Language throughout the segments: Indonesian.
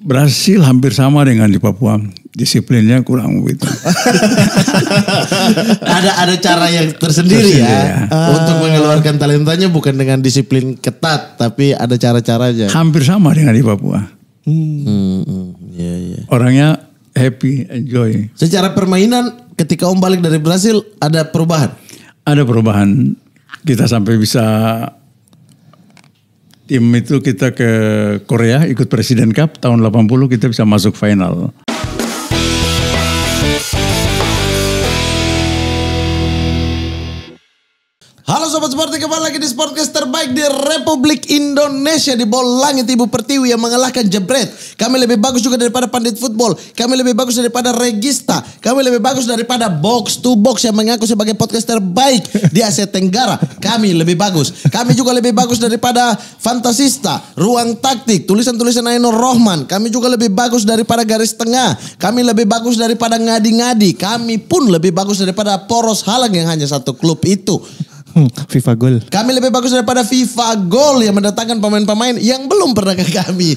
Brasil hampir sama dengan di Papua. Disiplinnya kurang begitu. ada ada cara yang tersendiri, ya. tersendiri ya, ya. Uh. untuk mengeluarkan talentanya bukan dengan disiplin ketat, tapi ada cara-caranya. cara Hampir sama dengan di Papua. Hmm. Hmm, hmm. yeah, yeah. Orangnya happy, enjoy. Secara permainan ketika Om balik dari Brasil ada perubahan. Ada perubahan. Kita sampai bisa tim itu kita ke Korea ikut Presiden Cup tahun 80 kita bisa masuk final. Sobat Sporty kembali lagi di Sportcast terbaik di Republik Indonesia di bola langit Ibu Pertiwi yang mengalahkan Jebret. Kami lebih bagus juga daripada pandit football. Kami lebih bagus daripada Regista. Kami lebih bagus daripada Box to Box yang mengaku sebagai podcast terbaik di Asia Tenggara. Kami lebih bagus. Kami juga lebih bagus daripada Fantasista, Ruang Taktik, tulisan-tulisan Aino Rohman. Kami juga lebih bagus daripada Garis Tengah. Kami lebih bagus daripada Ngadi-ngadi. Kami pun lebih bagus daripada Poros Halang yang hanya satu klub itu. Hmm, FIFA Goal. Kami lebih bagus daripada FIFA Goal yang mendatangkan pemain-pemain yang belum pernah ke kami.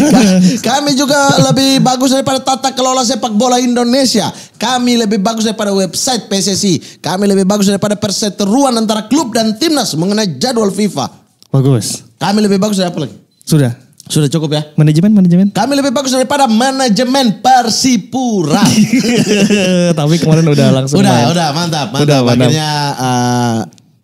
kami juga lebih bagus daripada tata kelola sepak bola Indonesia. Kami lebih bagus daripada website PSSI. Kami lebih bagus daripada perseteruan antara klub dan timnas mengenai jadwal FIFA. Bagus. Kami lebih bagus daripada apa lagi? Sudah. Sudah cukup ya. Manajemen, manajemen. Kami lebih bagus daripada manajemen Persipura. Tapi kemarin udah langsung. Udah, main. udah mantap, mantap. Udah, eh, uh,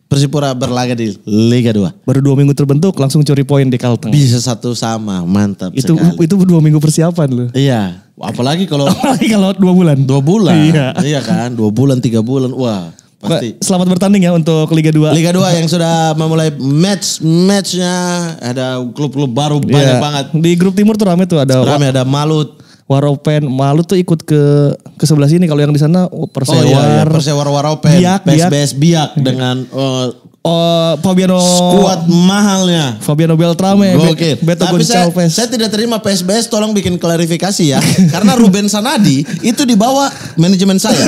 Persipura berlaga di Liga 2. Baru dua minggu terbentuk langsung curi poin di Kalteng. Bisa satu sama, mantap Itu sekali. itu dua minggu persiapan loh. Iya, apalagi kalau apalagi kalau dua bulan. Dua bulan, iya, iya kan, dua bulan tiga bulan, wah. Pasti. Selamat bertanding ya untuk Liga 2. Liga 2 yang sudah memulai match matchnya ada klub-klub baru banyak banyak banget. Di grup timur tuh rame tuh ada rame ada Malut, Waropen, Malu tuh ikut ke ke sebelah sini kalau yang di sana oh, Persewar. Oh iya, iya. Persewar Waropen, biak, biak. biak dengan uh, Oh, Fabiano Squad mahalnya. Fabiano Beltrame, Oke. Beto Tapi saya, saya tidak terima PSBS tolong bikin klarifikasi ya. Karena Ruben Sanadi itu dibawa manajemen saya.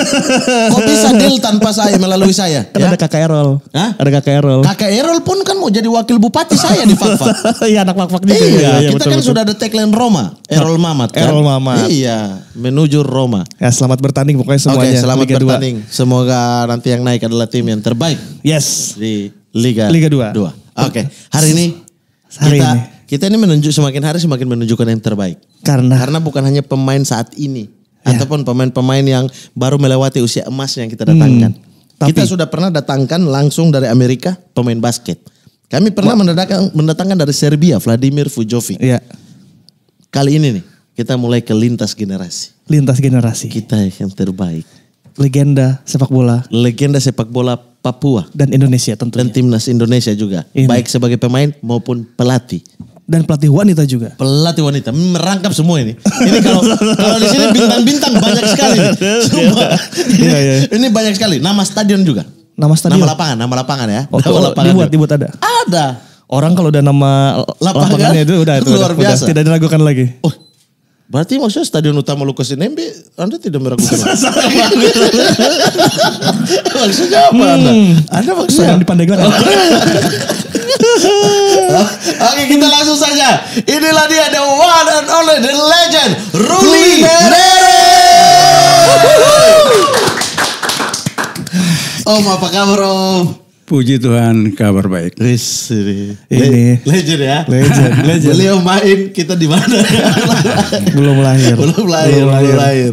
Kok bisa deal tanpa saya melalui saya? Kan ya? ada Kakak Errol. Hah? Ada Kakak Errol. Kakak Errol pun kan mau jadi wakil bupati saya di Fakfak. Iya anak Fakfak juga. Iya, ya. iya, kita betul, kan sudah ada tagline Roma. Errol Mamat kan? Errol Mamat. Iya, menuju Roma. Ya, selamat bertanding pokoknya semuanya. Oke, selamat Liga bertanding. 2. Semoga nanti yang naik adalah tim yang terbaik. Yes. Di Liga Liga 2. Oke, okay. hari ini hari kita ini. kita ini menunjuk semakin hari semakin menunjukkan yang terbaik. Karena karena bukan hanya pemain saat ini ya. ataupun pemain-pemain yang baru melewati usia emas yang kita hmm, datangkan. Hmm. Tapi, kita sudah pernah datangkan langsung dari Amerika pemain basket. Kami pernah mendatangkan, mendatangkan dari Serbia Vladimir Vujovic. Iya. Kali ini nih kita mulai ke lintas generasi. Lintas generasi. Kita yang terbaik. Legenda sepak bola. Legenda sepak bola Papua dan Indonesia tentunya. Dan timnas Indonesia juga, Ini. baik sebagai pemain maupun pelatih. Dan pelatih wanita juga. Pelatih wanita hmm, merangkap semua ini. Ini kalau kalau di sini bintang-bintang banyak sekali. Iya, semua. Iya. Ini, ya, ya. ini banyak sekali. Nama stadion juga. Nama stadion. Nama lapangan, nama lapangan ya. Oh, nama oh, lapangan. Dibuat, juga. dibuat ada. Ada. Orang kalau udah nama lapangan, lapangannya itu udah itu luar udah, biasa. Udah, tidak diragukan lagi. Oh, Berarti maksudnya Stadion Utama Lukas NMB Anda tidak meragukan. Salah maksudnya apa hmm. Anda? Anda maksudnya? Yang di Pandeglang. Oke, Oke kita langsung saja. Inilah dia the one and only the legend Ruli Nere. Om apa kabar Om? Puji Tuhan kabar baik. Riz, ini legend ya. Legend. legend. Beliau main kita di mana? belum lahir. Belum lahir. Belum lahir. Belum lahir.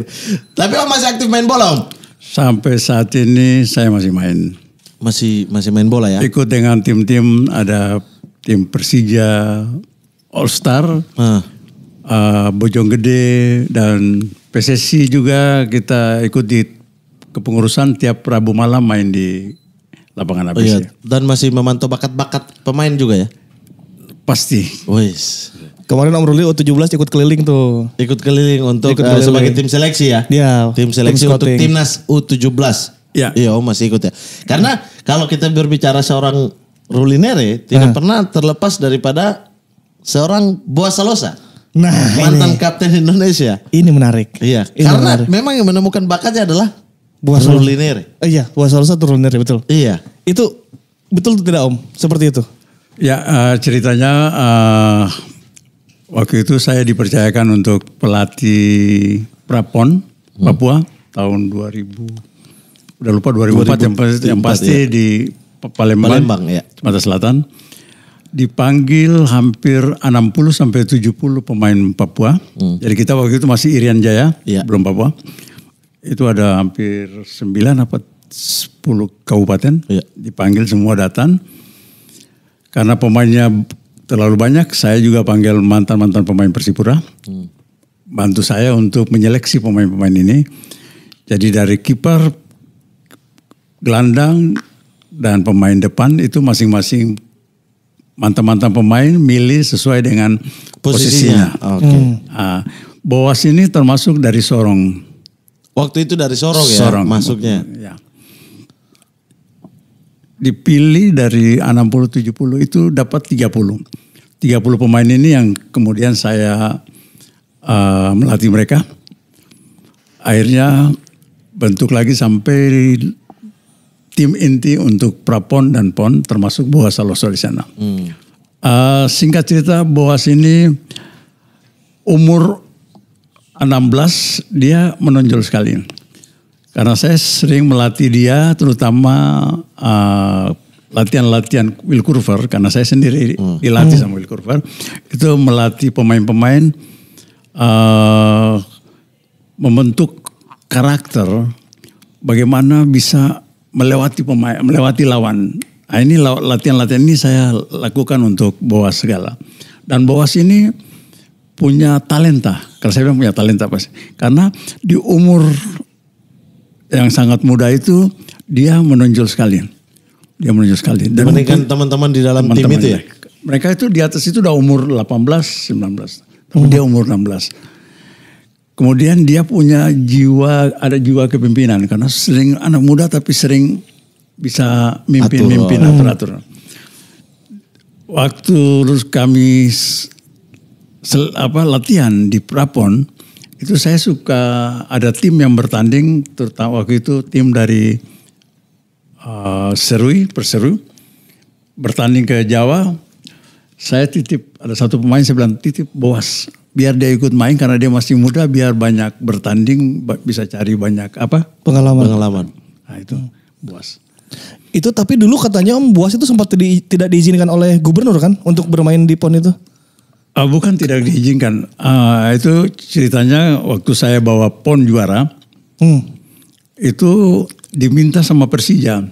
Tapi Om masih aktif main bola Om? Sampai saat ini saya masih main. Masih masih main bola ya? Ikut dengan tim-tim ada tim Persija All Star, ah. uh, Gede dan PSSI juga kita ikut di kepengurusan tiap Rabu malam main di lapangan oh habis. Oh, iya. ya. Dan masih memantau bakat-bakat pemain juga ya? Pasti. Wis. Kemarin Om Ruli U17 ikut keliling tuh. Ikut keliling untuk ikut eh, keliling. sebagai tim seleksi ya? Iya. Tim seleksi tim untuk timnas U17. Iya. Iya Om masih ikut ya. Karena ya. kalau kita berbicara seorang Rulinere tidak nah. pernah terlepas daripada seorang Boa Salosa. Nah, mantan ini. kapten Indonesia. Ini menarik. Iya, ini karena menarik. memang yang menemukan bakatnya adalah Buah Telur Turuliner. Uh, iya, buah salsa turuliner, betul. Iya. Itu betul tidak Om? Seperti itu. Ya, uh, ceritanya uh, waktu itu saya dipercayakan untuk pelatih Prapon hmm. Papua tahun 2000 udah lupa 2004, 2004 yang, pasti, yang pasti ya. di Palembang, Palembang ya. Sumatera Selatan. Dipanggil hampir 60 sampai 70 pemain Papua. Hmm. Jadi kita waktu itu masih Irian Jaya, ya. belum Papua itu ada hampir 9 apa 10 kabupaten ya. dipanggil semua datang. Karena pemainnya terlalu banyak, saya juga panggil mantan-mantan pemain Persipura. Hmm. Bantu saya untuk menyeleksi pemain-pemain ini. Jadi dari kiper, gelandang, dan pemain depan itu masing-masing mantan-mantan pemain milih sesuai dengan posisinya. posisinya. Okay. Nah, hmm. Boas ini termasuk dari Sorong. Waktu itu dari Sorong, ya masuknya. Ya. Dipilih dari 60 70 itu dapat 30. 30 pemain ini yang kemudian saya uh, melatih mereka. Akhirnya bentuk lagi sampai tim inti untuk prapon dan pon termasuk Boas Saloso di sana. Hmm. Uh, singkat cerita Boas ini umur 16 dia menonjol sekali. Karena saya sering melatih dia terutama latihan eh, latihan-latihan Will Kurver karena saya sendiri hmm. dilatih hmm. sama Will Kurver itu melatih pemain-pemain uh, membentuk karakter bagaimana bisa melewati pemain melewati lawan. Nah, ini latihan-latihan ini saya lakukan untuk Boas segala. Dan Boas ini punya talenta. Kalau saya bilang punya talenta pas, Karena di umur yang sangat muda itu dia menonjol sekali. Dia menonjol sekali. Dan mungkin teman-teman di dalam teman tim itu ya? Mereka itu di atas itu udah umur 18, 19. Tapi hmm. dia umur 16. Kemudian dia punya jiwa, ada jiwa kepimpinan. Karena sering anak muda tapi sering bisa mimpin-mimpin atur hmm. Waktu Mimpin, atur, atur. Waktu kami sel, apa latihan di Prapon itu saya suka ada tim yang bertanding terutama waktu itu tim dari uh, Serui Perseru bertanding ke Jawa saya titip ada satu pemain saya bilang titip Boas biar dia ikut main karena dia masih muda biar banyak bertanding bisa cari banyak apa pengalaman pengalaman nah itu Boas itu tapi dulu katanya Om Buas itu sempat di, tidak diizinkan oleh gubernur kan untuk bermain di PON itu? Uh, bukan tidak diizinkan. Uh, itu ceritanya waktu saya bawa PON juara, hmm. itu diminta sama Persija.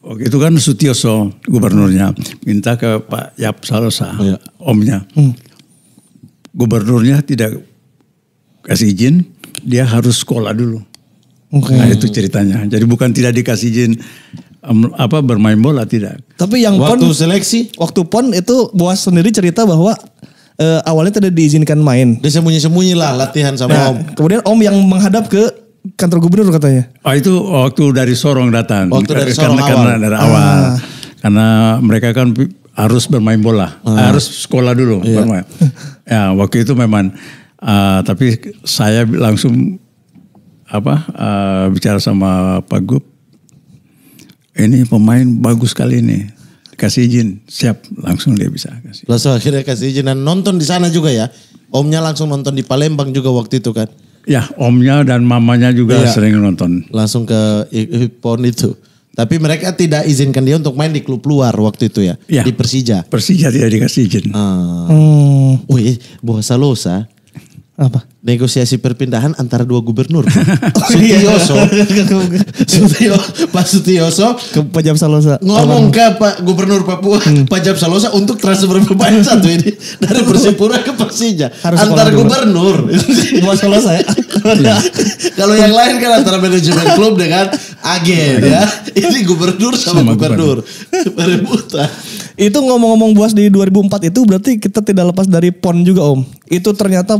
Waktu itu kan Sutioso gubernurnya minta ke Pak Yap Salosa, oh, ya. omnya. Hmm. Gubernurnya tidak kasih izin, dia harus sekolah dulu. Okay. Nah itu ceritanya. Jadi bukan tidak dikasih izin apa bermain bola tidak. Tapi yang waktu pon, seleksi waktu pon itu Boas sendiri cerita bahwa uh, awalnya tidak diizinkan main. Dia sembunyi-sembunyi lah latihan sama nah, Om. Kemudian Om yang menghadap ke kantor gubernur katanya. Oh itu waktu dari Sorong datang. Waktu dari Sorong karena, awal. Karena dari awal. Ah. Karena mereka kan harus bermain bola, ah. harus sekolah dulu. Iya. ya waktu itu memang. Uh, tapi saya langsung apa uh, bicara sama Pak Gub ini pemain bagus sekali ini kasih izin siap langsung dia bisa kasih langsung akhirnya kasih izin dan nonton di sana juga ya omnya langsung nonton di Palembang juga waktu itu kan ya omnya dan mamanya juga ya. sering nonton langsung ke pon itu tapi mereka tidak izinkan dia untuk main di klub luar waktu itu ya, ya. di Persija Persija tidak dikasih izin ah. hmm. oh wih buah losa apa? Negosiasi perpindahan antara dua gubernur. Oh, iya. Sutioso. Sutio, Pak Sutioso. Ke Pajam Salosa. Ngomong ke Pak Gubernur Papua, hmm. Pajam Salosa untuk transfer pemain hmm. satu ini. Dari Persipura ke Persija. Harus antar gubernur. Pak Salosa ya. Iya. Kalau yang lain kan antara manajemen klub dengan agen iya, ya. Ini gubernur sama, sama gubernur. Perebutan. Itu ngomong-ngomong buas di 2004 itu berarti kita tidak lepas dari PON juga om. Itu ternyata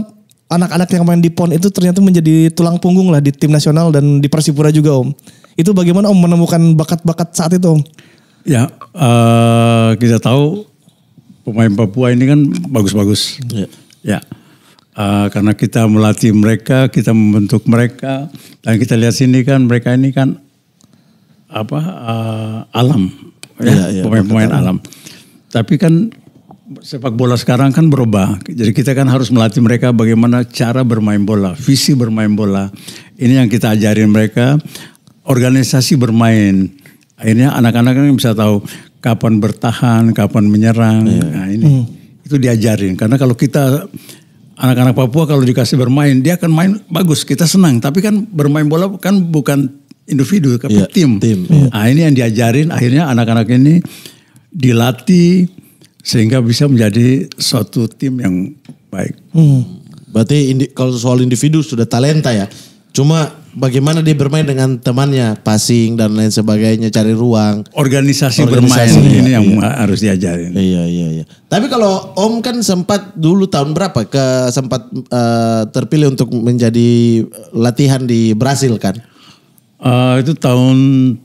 anak-anak yang main di PON itu ternyata menjadi tulang punggung lah di tim nasional dan di Persipura juga Om. Itu bagaimana Om menemukan bakat-bakat saat itu Om? Ya, uh, kita tahu pemain Papua ini kan bagus-bagus. Iya. Ya. ya. Uh, karena kita melatih mereka, kita membentuk mereka, dan kita lihat sini kan mereka ini kan apa uh, alam, ya, iya, iya, pemain-pemain alam. alam. Tapi kan sepak bola sekarang kan berubah. Jadi kita kan harus melatih mereka bagaimana cara bermain bola, visi bermain bola. Ini yang kita ajarin mereka, organisasi bermain. Akhirnya anak-anak kan bisa tahu kapan bertahan, kapan menyerang. Iya. Nah ini hmm. itu diajarin. Karena kalau kita anak-anak Papua kalau dikasih bermain, dia akan main bagus, kita senang. Tapi kan bermain bola kan bukan individu, tapi iya, tim. tim iya. Nah ini yang diajarin akhirnya anak-anak ini dilatih sehingga bisa menjadi suatu tim yang baik. Hmm. Berarti indi, kalau soal individu sudah talenta ya. Cuma bagaimana dia bermain dengan temannya, passing dan lain sebagainya, cari ruang. Organisasi, Organisasi bermain ya, ini yang iya. harus diajarin. Iya iya iya. Tapi kalau Om kan sempat dulu tahun berapa ke sempat uh, terpilih untuk menjadi latihan di Brasil kan? Uh, itu tahun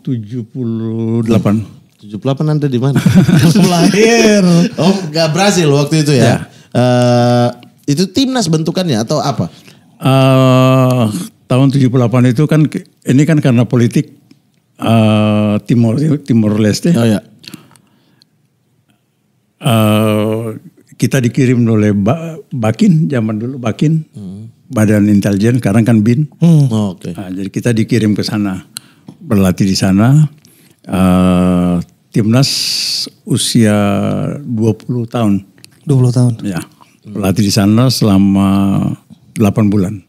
78. Hmm tujuh puluh delapan Anda di mana? lahir. Oh, nggak berhasil waktu itu ya. ya. Uh, itu timnas bentukannya atau apa? Uh, tahun 78 itu kan ini kan karena politik uh, Timor Timor Leste. Oh ya. Uh, kita dikirim oleh ba Bakin zaman dulu Bakin. Hmm. Badan Intelijen sekarang kan BIN. Hmm. Nah, oh, Oke. Okay. Uh, jadi kita dikirim ke sana berlatih di sana. Uh, timnas usia 20 tahun. 20 tahun. Ya. Pelatih di sana selama 8 bulan.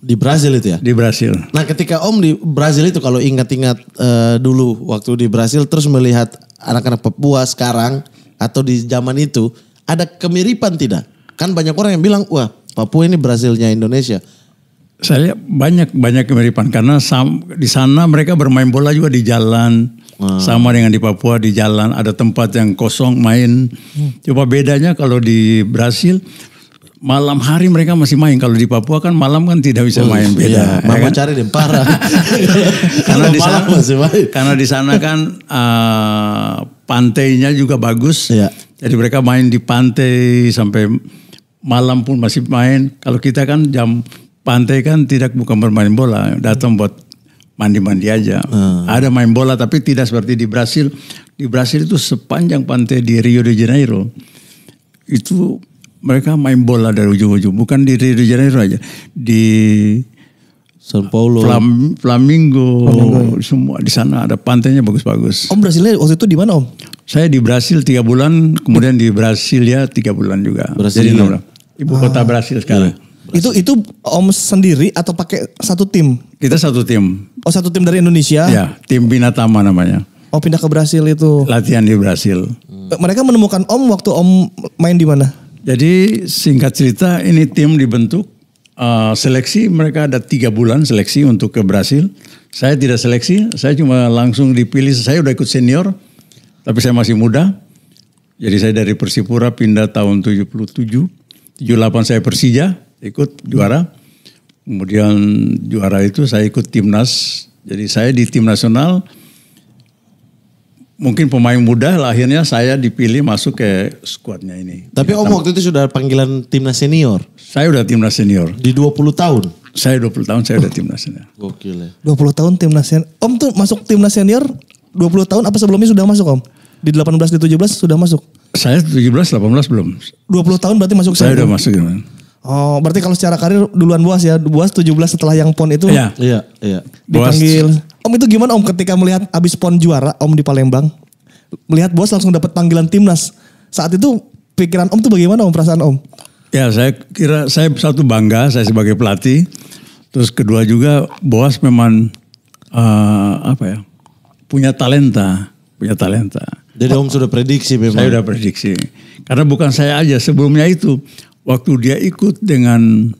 Di Brasil itu ya? Di Brasil. Nah ketika Om di Brasil itu kalau ingat-ingat e, dulu waktu di Brasil, terus melihat anak-anak Papua sekarang atau di zaman itu ada kemiripan tidak? Kan banyak orang yang bilang wah Papua ini Brazilnya Indonesia saya banyak banyak kemiripan karena di sana mereka bermain bola juga di jalan wow. sama dengan di Papua di jalan ada tempat yang kosong main hmm. coba bedanya kalau di Brasil malam hari mereka masih main kalau di Papua kan malam kan tidak bisa oh, main beda iya. Ya kan? cari deh parah karena di sana karena di sana kan uh, pantainya juga bagus iya. jadi mereka main di pantai sampai malam pun masih main kalau kita kan jam pantai kan tidak bukan bermain bola, datang buat mandi-mandi aja. Hmm. Ada main bola tapi tidak seperti di Brasil. Di Brasil itu sepanjang pantai di Rio de Janeiro itu mereka main bola dari ujung-ujung, bukan di Rio de Janeiro aja. Di São Paulo, Flam, Flamingo, Flamingo, iya. semua di sana ada pantainya bagus-bagus. Om Brasilnya waktu itu di mana Om? Saya di Brasil tiga bulan, kemudian di Brasil ya tiga bulan juga. Brasilia. Jadi Ibu ah. kota Brasil sekarang. Iya. Itu itu Om sendiri atau pakai satu tim? Kita satu tim. Oh satu tim dari Indonesia? Ya, tim Binatama namanya. Oh pindah ke Brasil itu. Latihan di Brasil. Hmm. Mereka menemukan Om waktu Om main di mana? Jadi singkat cerita ini tim dibentuk uh, seleksi mereka ada tiga bulan seleksi untuk ke Brasil. Saya tidak seleksi, saya cuma langsung dipilih. Saya udah ikut senior, tapi saya masih muda. Jadi saya dari Persipura pindah tahun 77, 78 saya Persija, ikut juara. Kemudian juara itu saya ikut timnas. Jadi saya di tim nasional mungkin pemain muda lah akhirnya saya dipilih masuk ke skuadnya ini. Tapi Om waktu itu sudah panggilan timnas senior? Saya udah timnas senior. Di 20 tahun? Saya 20 tahun saya udah timnas senior. Gokil ya. 20 tahun timnas senior. Om tuh masuk timnas senior 20 tahun apa sebelumnya sudah masuk Om? Di 18 di 17 sudah masuk? Saya 17 18 belum. 20 tahun berarti masuk saya. Saya udah masuk gimana? Ya, Oh, berarti kalau secara karir duluan Buas ya. Buas 17 setelah yang PON itu. Iya, iya, iya. Dipanggil. Buas. Om itu gimana Om ketika melihat abis PON juara Om di Palembang? Melihat Buas langsung dapat panggilan timnas. Saat itu pikiran Om tuh bagaimana Om perasaan Om? Ya, saya kira saya satu bangga saya sebagai pelatih. Terus kedua juga Buas memang uh, apa ya? punya talenta, punya talenta. Jadi Om sudah prediksi memang. Saya sudah prediksi. Karena bukan saya aja, sebelumnya itu waktu dia ikut dengan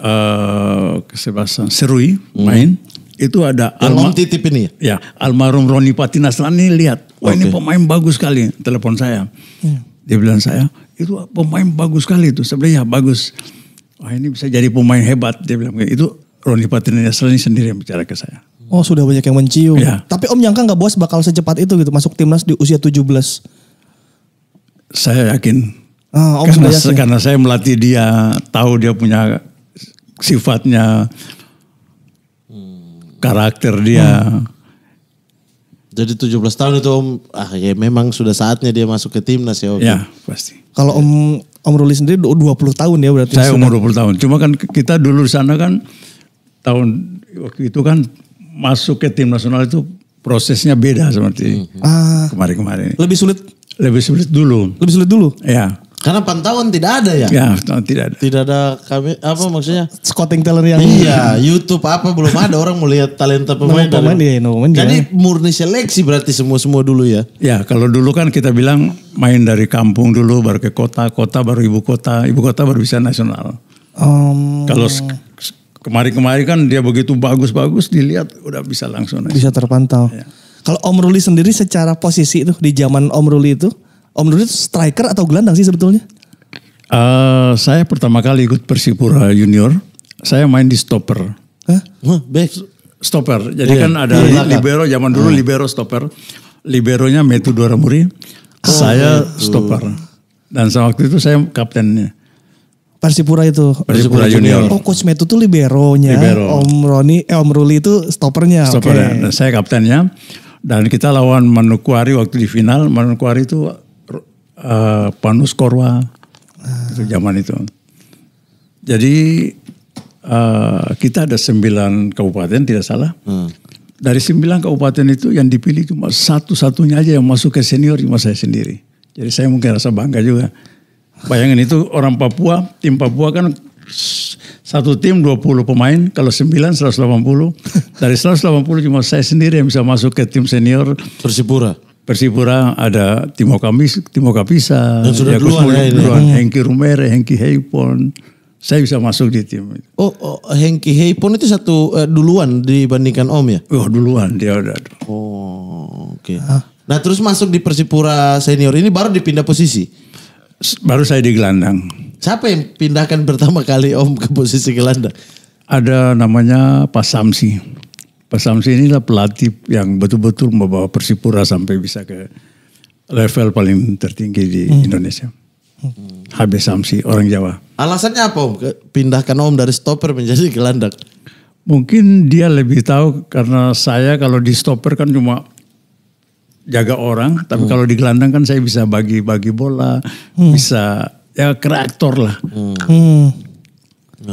uh, kesebasan Serui hmm. main itu ada almarhum titip ini ya, ya almarhum Roni Patinas nasrani lihat wah okay. ini pemain bagus sekali telepon saya hmm. dia bilang saya itu pemain bagus sekali itu sebenarnya ya, bagus wah ini bisa jadi pemain hebat dia bilang itu Roni Patinas nasrani sendiri yang bicara ke saya oh sudah banyak yang mencium ya. tapi om nyangka nggak bos bakal secepat itu gitu masuk timnas di usia 17 saya yakin Oh, karena, saya, karena saya melatih dia, tahu dia punya sifatnya, hmm. karakter dia. Hmm. Jadi 17 tahun itu Om, ah ya memang sudah saatnya dia masuk ke timnas ya Om. Ya, pasti. Kalau Om Om Ruli sendiri 20 tahun ya berarti. Saya sudah. umur 20 tahun. Cuma kan kita dulu di sana kan tahun waktu itu kan masuk ke tim nasional itu prosesnya beda seperti Hmm. Ah, kemarin -kemarin. Lebih sulit? Lebih sulit dulu. Lebih sulit dulu? Iya. Karena pantauan tidak ada ya? Ya, tidak ada. Tidak ada kami apa maksudnya? Scouting talent yang Iya, YouTube apa belum ada orang melihat talenta pemain. No pemain ya, no pemain Jadi ya. murni seleksi berarti semua-semua dulu ya. Ya, kalau dulu kan kita bilang main dari kampung dulu baru ke kota, kota baru ibu kota, ibu kota baru bisa nasional. Um, kalau kemarin-kemarin kan dia begitu bagus-bagus dilihat udah bisa langsung. Bisa terpantau. Ya. Kalau Om Ruli sendiri secara posisi itu di zaman Om Ruli itu Om itu striker atau gelandang sih sebetulnya? Uh, saya pertama kali ikut Persipura Junior, saya main di stopper. Hah? Huh, Stopper. Jadi yeah. kan ada yeah, libero zaman dulu uh. libero stopper. Liberonya Metu Muri. oh, saya itu. stopper. Dan sama waktu itu saya kaptennya. Persipura itu. Persipura, Junior. Oh Coach Metu tuh liberonya. Libero. Om Roni, eh Om Ruli itu stoppernya. Stopper. Okay. Dan saya kaptennya. Dan kita lawan Manukwari waktu di final. Manukwari itu Eh, Panus Korwa uh. zaman itu. Jadi uh, kita ada sembilan kabupaten tidak salah. Hmm. Dari sembilan kabupaten itu yang dipilih cuma satu-satunya aja yang masuk ke senior cuma saya sendiri. Jadi saya mungkin rasa bangga juga. Bayangin itu orang Papua, tim Papua kan satu tim 20 pemain, kalau 9 180. Dari 180 cuma saya sendiri yang bisa masuk ke tim senior Persipura. Persipura ada Timo Kamis, Timo Kapisa, yang sudah duluan, ya, duluan ya. Hengki Rumere, Hengki Heipon. Saya bisa masuk di tim Oh, oh Hengki Heipon itu satu eh, duluan dibandingkan Om ya? Oh, duluan dia udah. Oh, oke. Okay. Nah, terus masuk di Persipura senior ini baru dipindah posisi. Baru saya di gelandang. Siapa yang pindahkan pertama kali Om ke posisi gelandang? Ada namanya Pak Samsi. Pak Samsi inilah pelatih yang betul-betul membawa Persipura sampai bisa ke level paling tertinggi di hmm. Indonesia. Hmm. Samsi, orang Jawa. Alasannya apa Om? Pindahkan Om dari stopper menjadi gelandang? Mungkin dia lebih tahu karena saya kalau di stopper kan cuma jaga orang. Tapi hmm. kalau di gelandang kan saya bisa bagi-bagi bola. Hmm. Bisa ya kreator lah. Hmm. Hmm.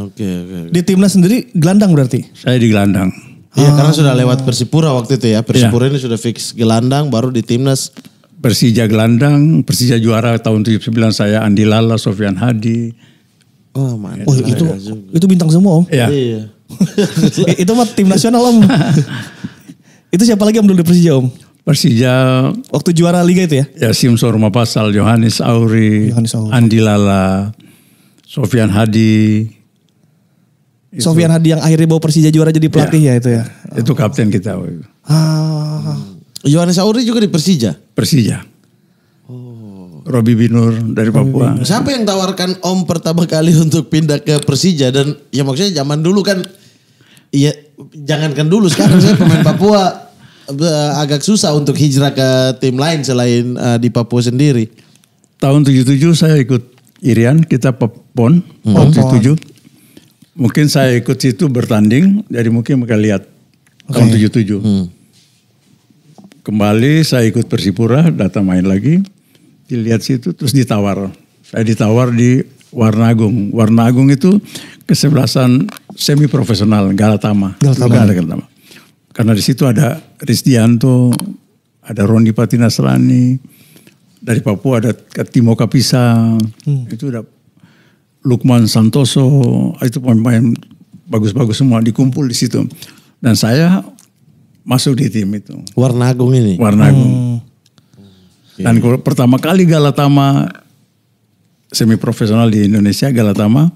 Oke, Okay, okay. Di timnas sendiri gelandang berarti? Saya di gelandang. Iya, karena ah. sudah lewat Persipura waktu itu ya. Persipura ya. ini sudah fix gelandang, baru di timnas. Persija gelandang, Persija juara tahun 79 saya Andi Lala, Sofian Hadi. Oh, man, Oh, iya, itu iya itu bintang semua, Om. Iya. iya. itu mah tim nasional, Om. itu siapa lagi Om dulu di Persija, Om? Persija waktu juara liga itu ya? Ya, Simsor Mapasal, Pasal, Auri, Yohanes Auri, Andi Lala, Sofian Hadi, itu. Sofian Hadi yang akhirnya bawa Persija juara jadi pelatih ya, ya itu ya. Itu kapten kita. Ah. Yohanes Auri juga di Persija. Persija. Oh. Robi Binur dari Papua. Binur. Siapa yang tawarkan Om pertama kali untuk pindah ke Persija dan ya maksudnya zaman dulu kan Iya, jangankan dulu sekarang saya pemain Papua eh, agak susah untuk hijrah ke tim lain selain uh, di Papua sendiri. Tahun 77 saya ikut Irian, kita pepon hmm. 77 mungkin saya ikut situ bertanding, jadi mungkin mereka lihat okay. tahun 77. Hmm. Kembali saya ikut Persipura, datang main lagi, dilihat situ terus ditawar. Saya ditawar di Warna Agung. Warna Agung itu kesebelasan semi profesional Galatama. Galatama. Galatama. Karena di situ ada Ristianto, ada Roni Patinasrani, dari Papua ada Timo Kapisa. Hmm. Itu udah Lukman Santoso, itu pemain bagus-bagus semua dikumpul di situ. Dan saya masuk di tim itu. Warna Agung ini. Warna hmm. Agung. Hmm. Dan okay. pertama kali Galatama semi profesional di Indonesia Galatama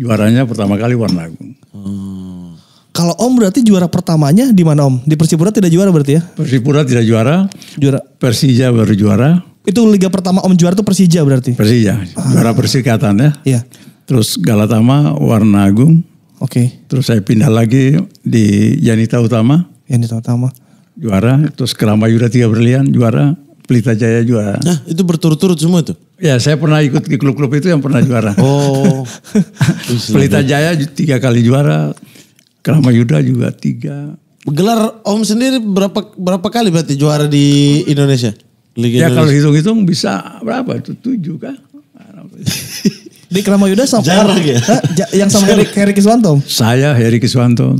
juaranya pertama kali Warna Agung. Hmm. Kalau Om berarti juara pertamanya di mana Om? Di Persipura tidak juara berarti ya? Persipura tidak juara. Juara. Persija baru juara. Itu liga pertama Om Juara itu Persija berarti? Persija. Ah. Juara Persikatan ya. Iya. Terus Galatama, Warna Agung. Oke. Okay. Terus saya pindah lagi di Yanita Utama. Yanita Utama. Juara, terus Kerama Yura Tiga Berlian juara, Pelita Jaya juara. Nah, itu berturut-turut semua itu? Ya, saya pernah ikut di klub-klub itu yang pernah juara. oh. Pelita Jaya tiga kali juara, Kerama Yuda juga tiga. Gelar Om sendiri berapa berapa kali berarti juara di Indonesia? Liga ya kalau hitung-hitung bisa berapa tuh tujuh kah? di Kramayuda sama Jarang ya. Ha, yang sama Heri, Heri Kiswanto. Saya Heri Kiswanto.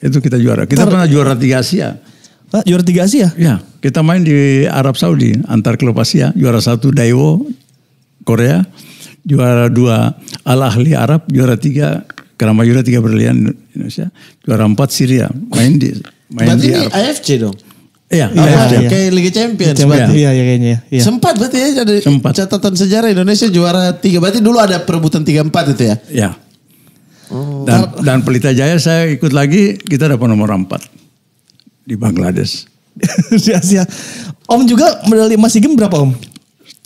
Itu kita juara. Kita Ntar. pernah juara tiga Asia. Ha, juara tiga Asia? Ya, kita main di Arab Saudi antar klub Asia. Juara satu Daiwo Korea, juara dua Al Ahli Arab, juara tiga Kramayuda tiga berlian Indonesia, juara empat Syria. Main di main Berarti di Arab. AFC dong. Iya, oh, ya, kayak Liga Champions Champions berarti. Iya, iya kayaknya. Iya. Sempat berarti ya jadi Sempat. catatan sejarah Indonesia juara tiga. Berarti dulu ada perebutan tiga empat itu ya? Iya. Oh. Dan, dan Pelita Jaya saya ikut lagi, kita dapat nomor empat di Bangladesh. di Asia. Om juga medali emas game berapa om?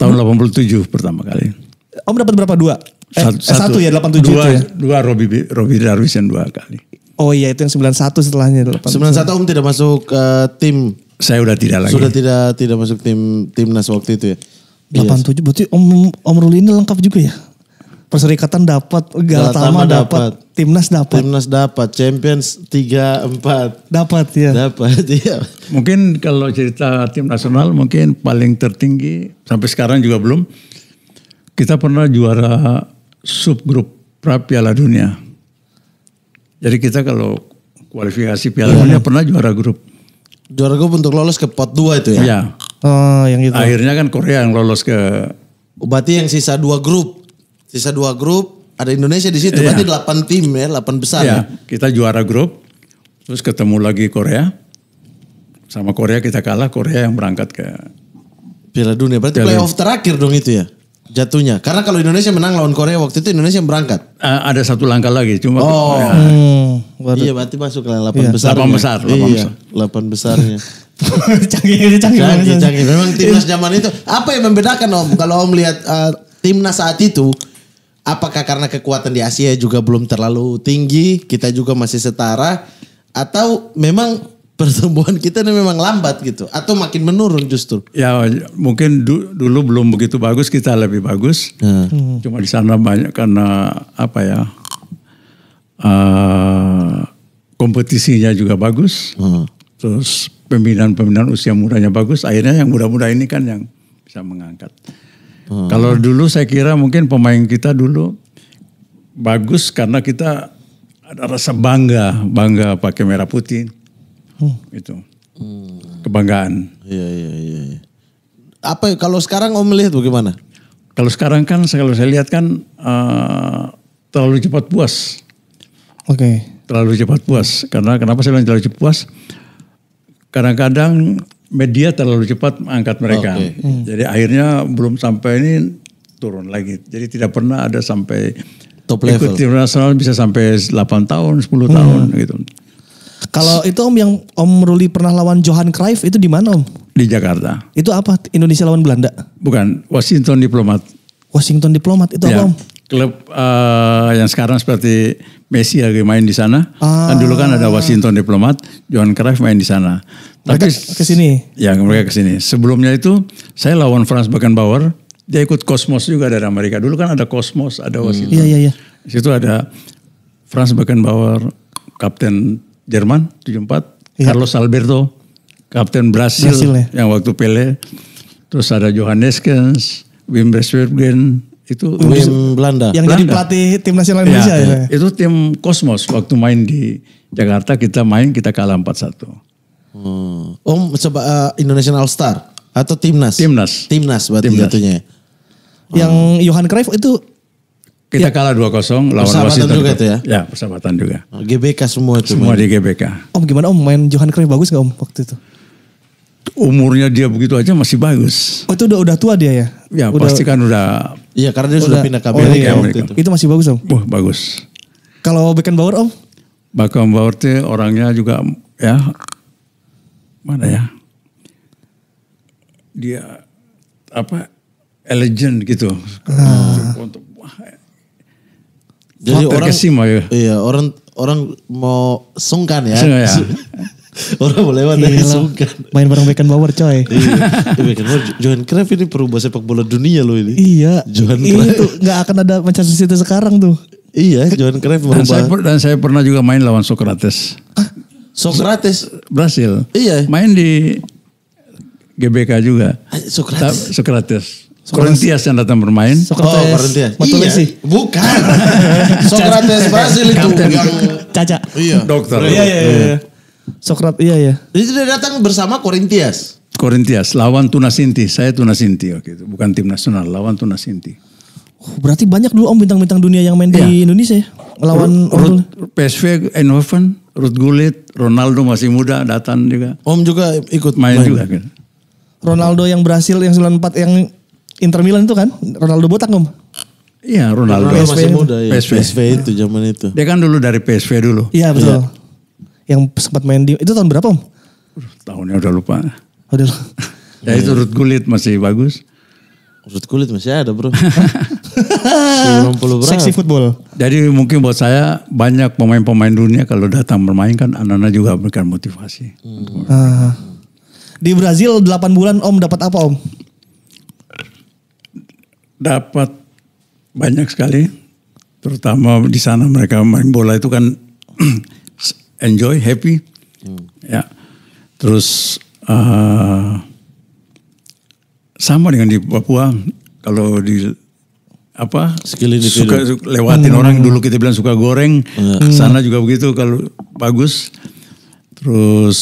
Tahun 87 pertama kali. Om dapat berapa? Dua? Eh, satu, eh, satu ya, 87 dua, itu ya? Dua Robi, Robi Darwis yang dua kali. Oh iya itu yang 91 setelahnya. 91 om tidak masuk uh, tim saya udah tidak lagi. Sudah tidak tidak masuk tim timnas waktu itu ya. 87 iya. berarti Om Om Ruli ini lengkap juga ya. Perserikatan dapat, Galatama dapat, Timnas dapat. Timnas dapat, Champions 3 4. Dapat ya. Dapat ya. Mungkin kalau cerita tim nasional mungkin paling tertinggi sampai sekarang juga belum kita pernah juara subgrup pra Piala Dunia. Jadi kita kalau kualifikasi Piala iya. Dunia pernah juara grup. Juara grup untuk lolos ke pot 2 itu ya? Iya. Oh, yang itu. Akhirnya kan Korea yang lolos ke... Oh, berarti yang sisa dua grup. Sisa dua grup, ada Indonesia di situ. Iya. Berarti delapan tim ya, 8 besar iya. ya. Kita juara grup, terus ketemu lagi Korea. Sama Korea kita kalah, Korea yang berangkat ke... Piala Dunia. Berarti Piala. playoff terakhir dong itu ya? jatuhnya? Karena kalau Indonesia menang lawan Korea waktu itu Indonesia berangkat. Uh, ada satu langkah lagi cuma. Oh, ya. hmm, iya berarti masuk ke lapan iya. besar. Lapan ya. besar. lapan iya, delapan besarnya. canggih, canggih, canggih, canggih. Memang timnas zaman itu apa yang membedakan Om? Kalau Om lihat uh, timnas saat itu, apakah karena kekuatan di Asia juga belum terlalu tinggi, kita juga masih setara, atau memang pertumbuhan kita ini memang lambat gitu atau makin menurun justru? Ya mungkin du dulu belum begitu bagus kita lebih bagus. Hmm. Cuma di sana banyak karena apa ya uh, kompetisinya juga bagus. Hmm. Terus pembinaan-pembinaan usia mudanya bagus. Akhirnya yang muda-muda ini kan yang bisa mengangkat. Hmm. Kalau dulu saya kira mungkin pemain kita dulu bagus karena kita ada rasa bangga, bangga pakai merah putih Hmm. Itu. Hmm. Kebanggaan. Iya, iya, iya, iya. Apa kalau sekarang Om melihat bagaimana? Kalau sekarang kan kalau saya lihat kan uh, terlalu cepat puas. Oke. Okay. Terlalu cepat puas. Karena kenapa saya bilang terlalu cepat puas? Kadang-kadang media terlalu cepat mengangkat mereka. Okay. Hmm. Jadi akhirnya belum sampai ini turun lagi. Jadi tidak pernah ada sampai top level. Ikut tim nasional bisa sampai 8 tahun, 10 hmm. tahun gitu. Kalau itu Om yang Om Ruli pernah lawan Johan Cruyff itu di mana Om? Di Jakarta. Itu apa? Indonesia lawan Belanda? Bukan, Washington Diplomat. Washington Diplomat itu ya. apa Om? Klub uh, yang sekarang seperti Messi lagi main di sana. Ah. Kan dulu kan ada Washington Diplomat, Johan Cruyff main di sana. Tapi ke sini. Ya, mereka ke sini. Sebelumnya itu saya lawan Franz Beckenbauer, dia ikut Cosmos juga dari Amerika. Dulu kan ada Cosmos, ada hmm. Washington. Iya, hmm. iya, iya. Di situ ada Franz Beckenbauer, kapten Jerman 74, ya. Carlos Alberto, kapten Brasil, ya. yang waktu Pele. Terus ada Johannes Kens, Wim Breswergen, itu Wim Wim Belanda. Yang Belanda. jadi pelatih tim nasional Indonesia ya ya, ya, ya. Itu tim Kosmos waktu main di Jakarta kita main kita kalah 4-1. Hmm. Om oh, coba uh, Indonesian All Star atau timnas? Timnas. Timnas berarti timnas. jatuhnya. Hmm. Yang hmm. Johan Cruyff itu kita ya. kalah 2-0 lawan persahabatan Washington. juga itu ya? Ya, persahabatan juga. Oh, GBK semua itu. Semua di GBK. Om gimana om main Johan Cruyff bagus gak om waktu itu? Umurnya dia begitu aja masih bagus. Oh itu udah, udah tua dia ya? Ya udah, pasti kan udah. Iya karena dia udah, sudah pindah ke oh, Amerika, oh, ya, Itu. itu. masih bagus om? Wah bagus. Kalau Beckenbauer om? Beckenbauer tuh orangnya juga ya mana ya? Dia apa elegant gitu. Ah. Untuk, untuk wah, jadi orang kesima, ya. Iya, orang orang mau sungkan ya. Sungkan, ya. orang mau lewat iya dari sungkan. Main bareng Beckham Bauer coy. iya. iya Beckham Bauer, Johan Cruyff ini perubah sepak bola dunia loh ini. Iya. Johan Cruyff. Itu gak akan ada Manchester City sekarang tuh. Iya, Johan Cruyff merubah. Dan saya, dan saya pernah juga main lawan Socrates. Ah, Socrates? Brasil. Iya. Main di GBK juga. Socrates. Socrates. Korintias yang datang bermain. Sokrates. Oh, Korintias. Iya. Bukan. Sokrates Brasil itu. Yang... Caca. Iya. Dokter. Iya, iya, iya, iya. Sokrat, iya, iya. Jadi dia datang bersama Korintias. Korintias, lawan Tunas Inti. Saya Tunas Inti waktu itu. Bukan tim nasional, lawan Tunas Inti. Oh, berarti banyak dulu om bintang-bintang dunia yang main ya. di iya. Indonesia ya? Lawan Rut, PSV, Eindhoven, Ruth Gullit, Ronaldo masih muda, datang juga. Om juga ikut main, main. juga. Kan? Ronaldo yang berhasil yang 94 yang Inter Milan itu kan Ronaldo botak om. Iya Ronaldo. Ronaldo PSV masih iya. muda ya. PSV. PSV itu zaman itu. Dia kan dulu dari PSV dulu. Iya betul. Ya. Yang sempat main di itu tahun berapa om? Tahunnya udah lupa. Udah. ya itu Ruth kulit masih bagus. Ruth kulit masih ada bro. berapa? Seksi football. Jadi mungkin buat saya banyak pemain-pemain dunia kalau datang bermain kan anak-anak juga memberikan motivasi. Hmm. Uh, di Brazil 8 bulan om dapat apa om? dapat banyak sekali, terutama di sana mereka main bola itu kan enjoy, happy, hmm. ya. Terus uh, sama dengan di Papua, kalau di apa skill ini suka, lewatin hmm. orang dulu kita bilang suka goreng hmm. sana juga begitu kalau bagus terus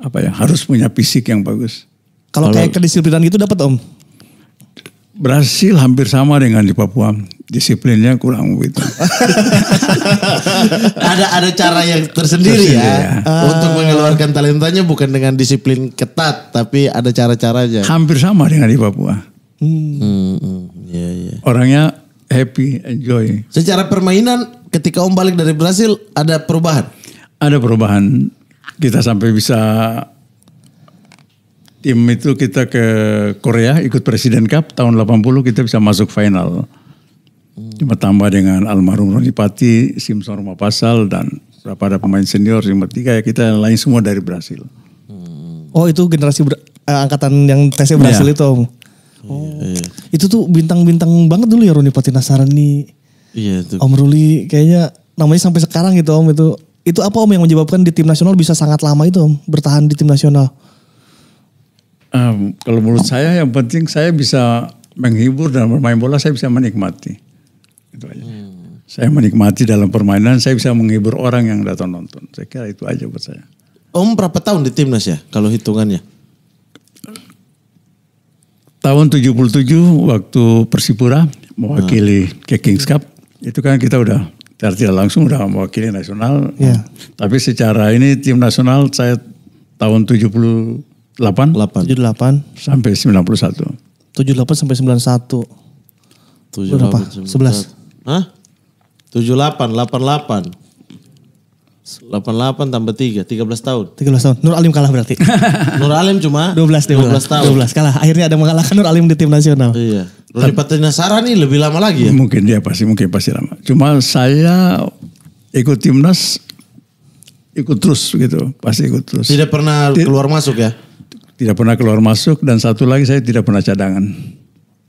apa ya harus punya fisik yang bagus kalau kayak kedisiplinan gitu dapat om Brasil hampir sama dengan di Papua. Disiplinnya kurang begitu. ada ada cara yang tersendiri, ya. tersendiri ya, ya. Uh. untuk mengeluarkan talentanya bukan dengan disiplin ketat, tapi ada cara-caranya. cara Hampir sama dengan di Papua. Hmm. Hmm, ya, ya. Orangnya happy, enjoy. Secara permainan ketika Om balik dari Brasil ada perubahan? Ada perubahan. Kita sampai bisa tim itu kita ke Korea ikut Presiden Cup tahun 80 kita bisa masuk final. Hmm. Cuma tambah dengan almarhum Roni Pati, Simson Pasal dan berapa ada pemain senior yang bertiga ya kita lain semua dari Brasil. Hmm. Oh itu generasi ber, eh, angkatan yang tesnya iya. Brasil ya. itu om. Iya, oh. Iya, Itu tuh bintang-bintang banget dulu ya Roni Pati nih. Iya itu. Om Ruli kayaknya namanya sampai sekarang gitu om itu. Itu apa om yang menyebabkan di tim nasional bisa sangat lama itu om bertahan di tim nasional? Um, kalau menurut saya yang penting saya bisa menghibur dan bermain bola saya bisa menikmati. Itu aja. Hmm. Saya menikmati dalam permainan, saya bisa menghibur orang yang datang nonton. Saya kira itu aja buat saya. Om berapa tahun di timnas ya kalau hitungannya? Tahun 77 waktu Persipura mewakili nah. Kings Cup. Itu kan kita udah secara tidak langsung udah mewakili nasional. Yeah. Tapi secara ini tim nasional saya tahun 70 8? 8. 78 sampai 91. 78 sampai 91. 78 berapa? 11. Hah? 78, 88. 88 tambah 3, 13 tahun. 13 tahun. Nur Alim kalah berarti. Nur Alim cuma 12 dia 12 tahun. 12 kalah. Akhirnya ada mengalahkan Nur Alim di tim nasional. Iya. Roni Patinasara nih lebih lama lagi ya? Mungkin dia pasti, mungkin pasti lama. Cuma saya ikut timnas ikut terus gitu, pasti ikut terus. Tidak pernah keluar Tid masuk ya? tidak pernah keluar masuk dan satu lagi saya tidak pernah cadangan.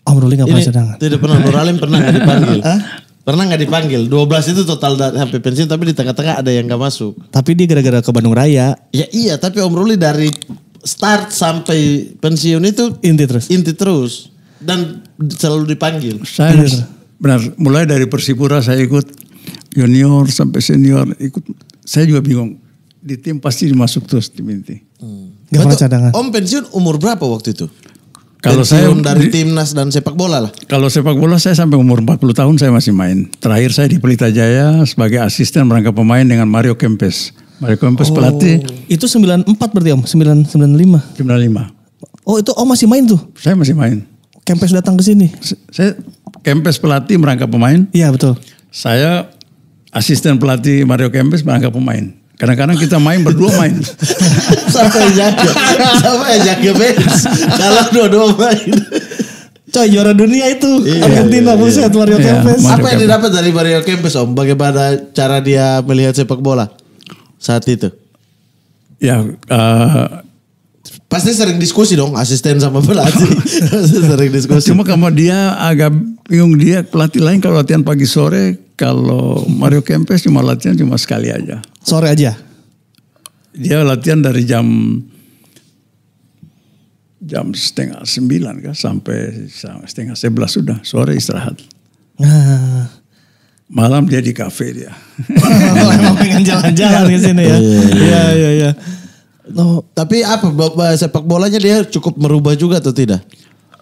Om oh, Ruli nggak pernah cadangan. Tidak pernah Alim pernah nggak dipanggil. pernah nggak dipanggil. 12 itu total sampai pensiun tapi di tengah-tengah ada yang nggak masuk. Tapi dia gara-gara ke Bandung Raya. Ya iya, tapi Om Ruli dari start sampai pensiun itu inti terus. Inti terus dan selalu dipanggil. Saya benar. benar. Mulai dari Persipura saya ikut junior sampai senior ikut. Saya juga bingung. Di tim pasti dimasuk terus tim inti. Hmm. Gak ada cadangan. Om pensiun umur berapa waktu itu? Kalau saya dari timnas dan sepak bola lah. Kalau sepak bola saya sampai umur 40 tahun saya masih main. Terakhir saya di Pelita Jaya sebagai asisten merangkap pemain dengan Mario Kempes. Mario Kempes oh. pelatih. Itu 94 berarti Om? 9 95. 95. Oh, itu Om masih main tuh? Saya masih main. Kempes datang ke sini. Saya Kempes pelatih merangkap pemain. Iya, betul. Saya asisten pelatih Mario Kempes merangkap pemain. Kadang-kadang kita main berdua main. Sampai jaga. Sampai jaga bench. Kalau dua-dua main. Coy juara dunia itu iya, iya Argentina iya, iya. Mario iya, Kempes. Apa yang didapat dari Mario Kempes Om? Bagaimana cara dia melihat sepak bola saat itu? Ya uh, pasti sering diskusi dong asisten sama pelatih. sering diskusi. Cuma kalau dia agak bingung dia pelatih lain kalau latihan pagi sore kalau Mario Kempes cuma latihan cuma sekali aja. Sore aja? Dia latihan dari jam jam setengah sembilan kan sampai setengah sebelas sudah sore istirahat. Ah. Malam dia di kafe dia. Oh, pengen jalan-jalan ke sini ya. Iya iya iya. iya, iya, iya. tapi apa sepak bolanya dia cukup merubah juga atau tidak?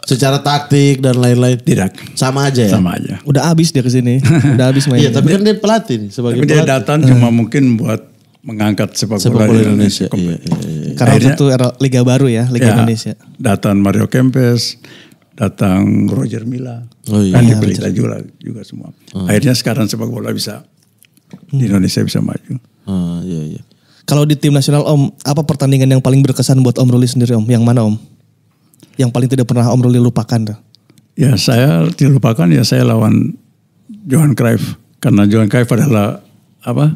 secara taktik dan lain-lain tidak sama aja ya sama aja udah habis dia kesini udah habis main iya tapi kan dia pelatih nih, sebagai tapi pelatih. dia datang cuma mungkin buat mengangkat sepak, bola, Indonesia, Indonesia. Iya, iya, iya. iya. karena Akhirnya, itu era liga baru ya liga ya, Indonesia datang Mario Kempes datang Roger Mila oh, iya. kan iya, juga juga semua uh. akhirnya sekarang sepak bola bisa di hmm. Indonesia bisa maju uh, iya, iya. kalau di tim nasional Om apa pertandingan yang paling berkesan buat Om Ruli sendiri Om yang mana Om yang paling tidak pernah Om Ruli lupakan? Ya saya dilupakan ya saya lawan Johan Cruyff karena Johan Cruyff adalah apa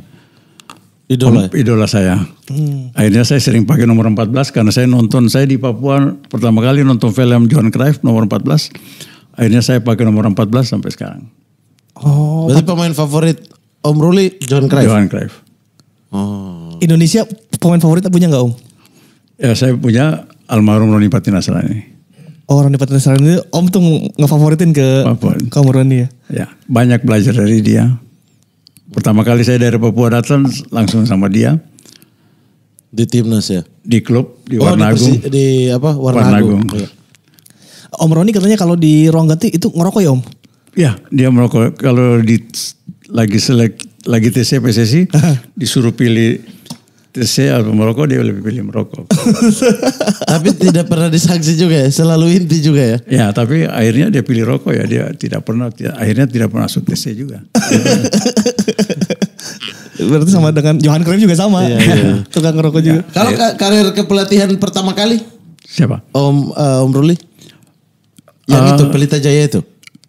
idola om, ya? idola saya. Hmm. Akhirnya saya sering pakai nomor 14 karena saya nonton saya di Papua pertama kali nonton film Johan Cruyff nomor 14. Akhirnya saya pakai nomor 14 sampai sekarang. Oh. Berarti pemain favorit Om Ruli Johan Cruyff. Johan Cruyff. Oh. Indonesia pemain favorit punya nggak Om? Ya saya punya almarhum Roni ini. Orang di Patrisaran ini Om tuh ngefavoritin ke Favorit. Roni ya? Ya, banyak belajar dari dia. Pertama kali saya dari Papua datang langsung sama dia. Di timnas ya? Di klub, di oh, Warna Agung. Di, di apa? Warna, Warna Agung. Agung. Iya. Om Roni katanya kalau di ruang ganti itu ngerokok ya Om? Ya, dia merokok. Kalau di lagi selek, lagi TC PSSI disuruh pilih saya merokok dia lebih pilih merokok. tapi tidak pernah disangsi juga ya, selalu inti juga ya. Ya, tapi akhirnya dia pilih rokok ya, dia tidak pernah tidak, akhirnya tidak pernah masuk TC juga. Berarti sama dengan Johan Krim juga sama. Iya, iya. Tukang ngerokok juga. Ya, Kalau iya. karir karir kepelatihan pertama kali? Siapa? Om uh, Om Ruli. Yang uh, itu Pelita Jaya itu.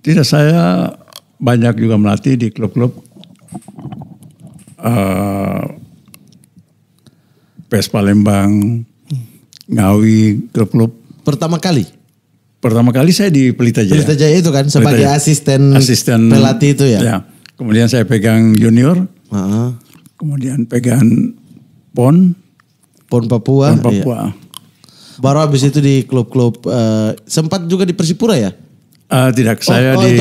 Tidak, saya banyak juga melatih di klub-klub eh, PES Palembang, Ngawi, klub-klub. Pertama kali? Pertama kali saya di Pelita Jaya. Pelita Jaya itu kan sebagai Jaya. asisten, asisten pelatih itu ya? ya? Kemudian saya pegang junior, uh -huh. kemudian pegang PON. PON Papua? PON iya. Papua. Iya. Baru habis itu di klub-klub, uh, sempat juga di Persipura ya? Uh, tidak, oh, saya oh, di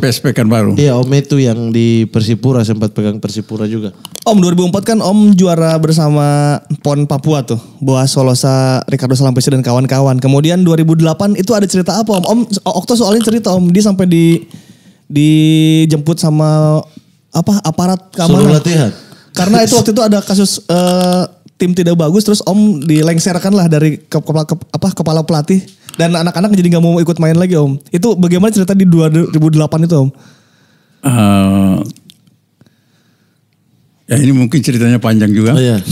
PS, baru. Iya, Om itu yang di Persipura sempat pegang Persipura juga. Om 2004 kan Om juara bersama PON Papua tuh, Buah Solosa, Ricardo Salampesi dan kawan-kawan. Kemudian 2008 itu ada cerita apa Om? Om Okto soalnya cerita Om, dia sampai di dijemput sama apa aparat kamar Suruh latihan. Karena itu waktu itu ada kasus uh, tim tidak bagus terus Om dilengserkan lah dari kepala apa kepala pelatih dan anak-anak jadi nggak mau ikut main lagi om itu bagaimana cerita di 2008 itu om uh, ya ini mungkin ceritanya panjang juga oh, iya.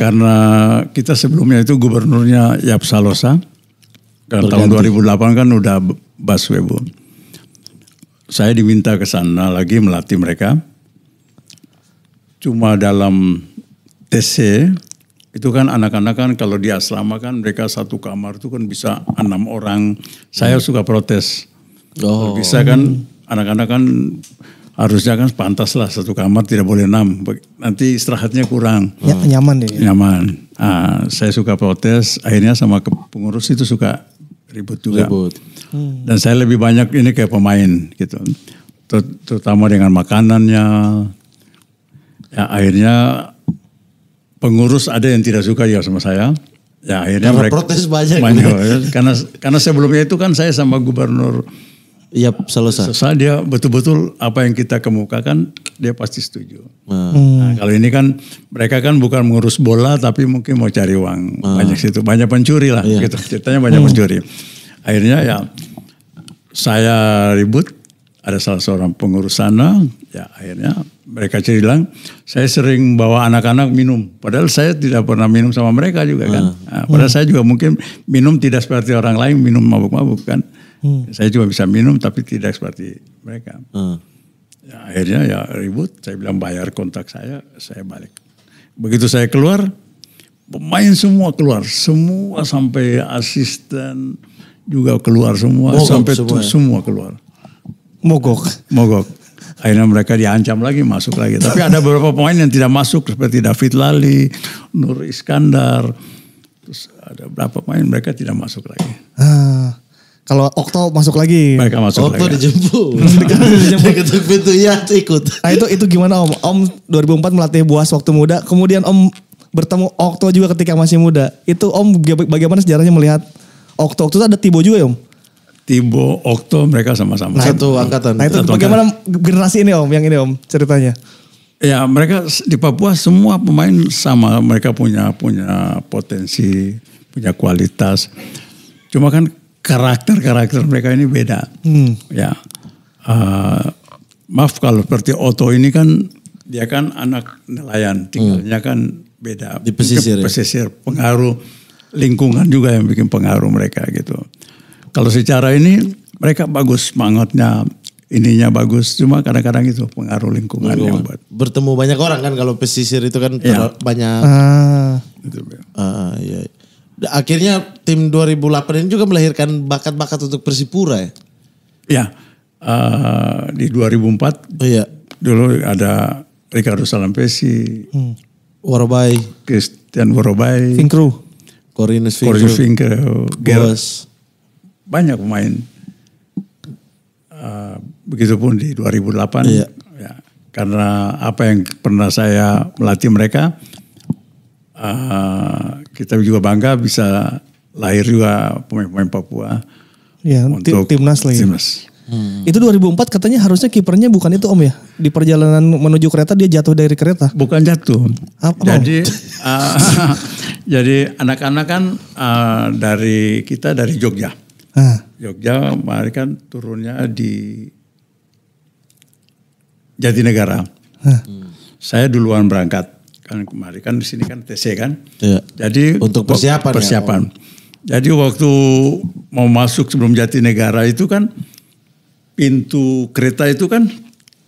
karena kita sebelumnya itu gubernurnya Yap Salosa karena tahun 2008 kan udah Baswedan saya diminta ke sana lagi melatih mereka cuma dalam TC itu kan anak-anak kan kalau di asrama kan mereka satu kamar itu kan bisa enam orang. Saya hmm. suka protes. Oh. Kalau bisa kan anak-anak kan harusnya kan pantas lah satu kamar tidak boleh enam. Nanti istirahatnya kurang. Ya, hmm. nyaman deh. Nyaman. Nah, saya suka protes. Akhirnya sama pengurus itu suka ribut juga. Ribut. Hmm. Dan saya lebih banyak ini kayak pemain gitu. Terutama dengan makanannya. Ya, akhirnya pengurus ada yang tidak suka ya sama saya. Ya akhirnya karena mereka protes banyak. banyak gitu. ya. karena karena sebelumnya itu kan saya sama gubernur ya selesai. Selesai dia betul-betul apa yang kita kemukakan dia pasti setuju. Hmm. Nah, kalau ini kan mereka kan bukan mengurus bola tapi mungkin mau cari uang hmm. banyak situ, banyak pencuri lah. Iya. Gitu. Ceritanya banyak hmm. pencuri. Akhirnya ya saya ribut ada salah seorang pengurus sana Ya akhirnya mereka bilang saya sering bawa anak-anak minum. Padahal saya tidak pernah minum sama mereka juga kan. Hmm. Nah, padahal hmm. saya juga mungkin minum tidak seperti orang lain minum mabuk-mabuk kan. Hmm. Saya juga bisa minum tapi tidak seperti mereka. Hmm. Ya, akhirnya ya ribut. Saya bilang bayar kontak saya, saya balik. Begitu saya keluar, pemain semua keluar, semua sampai asisten juga keluar semua, mogok sampai semua, ya? semua keluar. Mogok. Mogok. Akhirnya mereka diancam lagi masuk lagi. Tapi ada beberapa pemain yang tidak masuk seperti David Lali, Nur Iskandar. Terus ada berapa pemain mereka tidak masuk lagi. Uh, kalau Okto masuk lagi. Mereka masuk Okto lagi. dijemput. Diketuk pintu ya ikut. Nah itu itu gimana Om? Om 2004 melatih Buas waktu muda, kemudian Om bertemu Okto juga ketika masih muda. Itu Om bagaimana sejarahnya melihat Okto? Okto itu ada Tibo juga ya Om? Tibo, Okto mereka sama-sama. Nah, satu angkatan. Nah itu satu bagaimana angkatan. generasi ini om, yang ini om ceritanya? Ya mereka di Papua semua pemain sama, mereka punya punya potensi, punya kualitas. Cuma kan karakter-karakter mereka ini beda. Hmm. Ya, uh, maaf kalau seperti Oto ini kan dia kan anak nelayan, hmm. tinggalnya hmm. kan beda. Di pesisir, Di ya? pesisir ya? pengaruh lingkungan juga yang bikin pengaruh mereka gitu. Kalau secara ini mereka bagus semangatnya, ininya bagus. Cuma kadang-kadang itu pengaruh lingkungan. Lalu, Yang buat. Bertemu banyak orang kan kalau pesisir itu kan ya. banyak. uh, Gitu. uh, ya. Akhirnya tim 2008 ini juga melahirkan bakat-bakat untuk Persipura ya? Ya, uh, di 2004 oh, iya. dulu ada Ricardo Salampesi, hmm. Warobai, Christian Warobai, Finkru, Corinus Finkru, Corinus banyak pemain. Uh, begitupun di 2008 iya. ya, karena apa yang pernah saya melatih mereka uh, kita juga bangga bisa lahir juga pemain-pemain Papua ya, untuk timnas lagi timnas. Hmm. Itu 2004 katanya harusnya kipernya bukan itu Om ya. Di perjalanan menuju kereta dia jatuh dari kereta. Bukan jatuh. Apa? Jadi uh, jadi anak-anak kan uh, dari kita dari Jogja. Ah. Jogja kemarin kan turunnya di Jatinegara. Ah. Saya duluan berangkat kan kemarin kan di sini kan TC kan. Ya. Jadi untuk persiapan. Persiapan. Ya. Jadi waktu mau masuk sebelum Jatinegara itu kan pintu kereta itu kan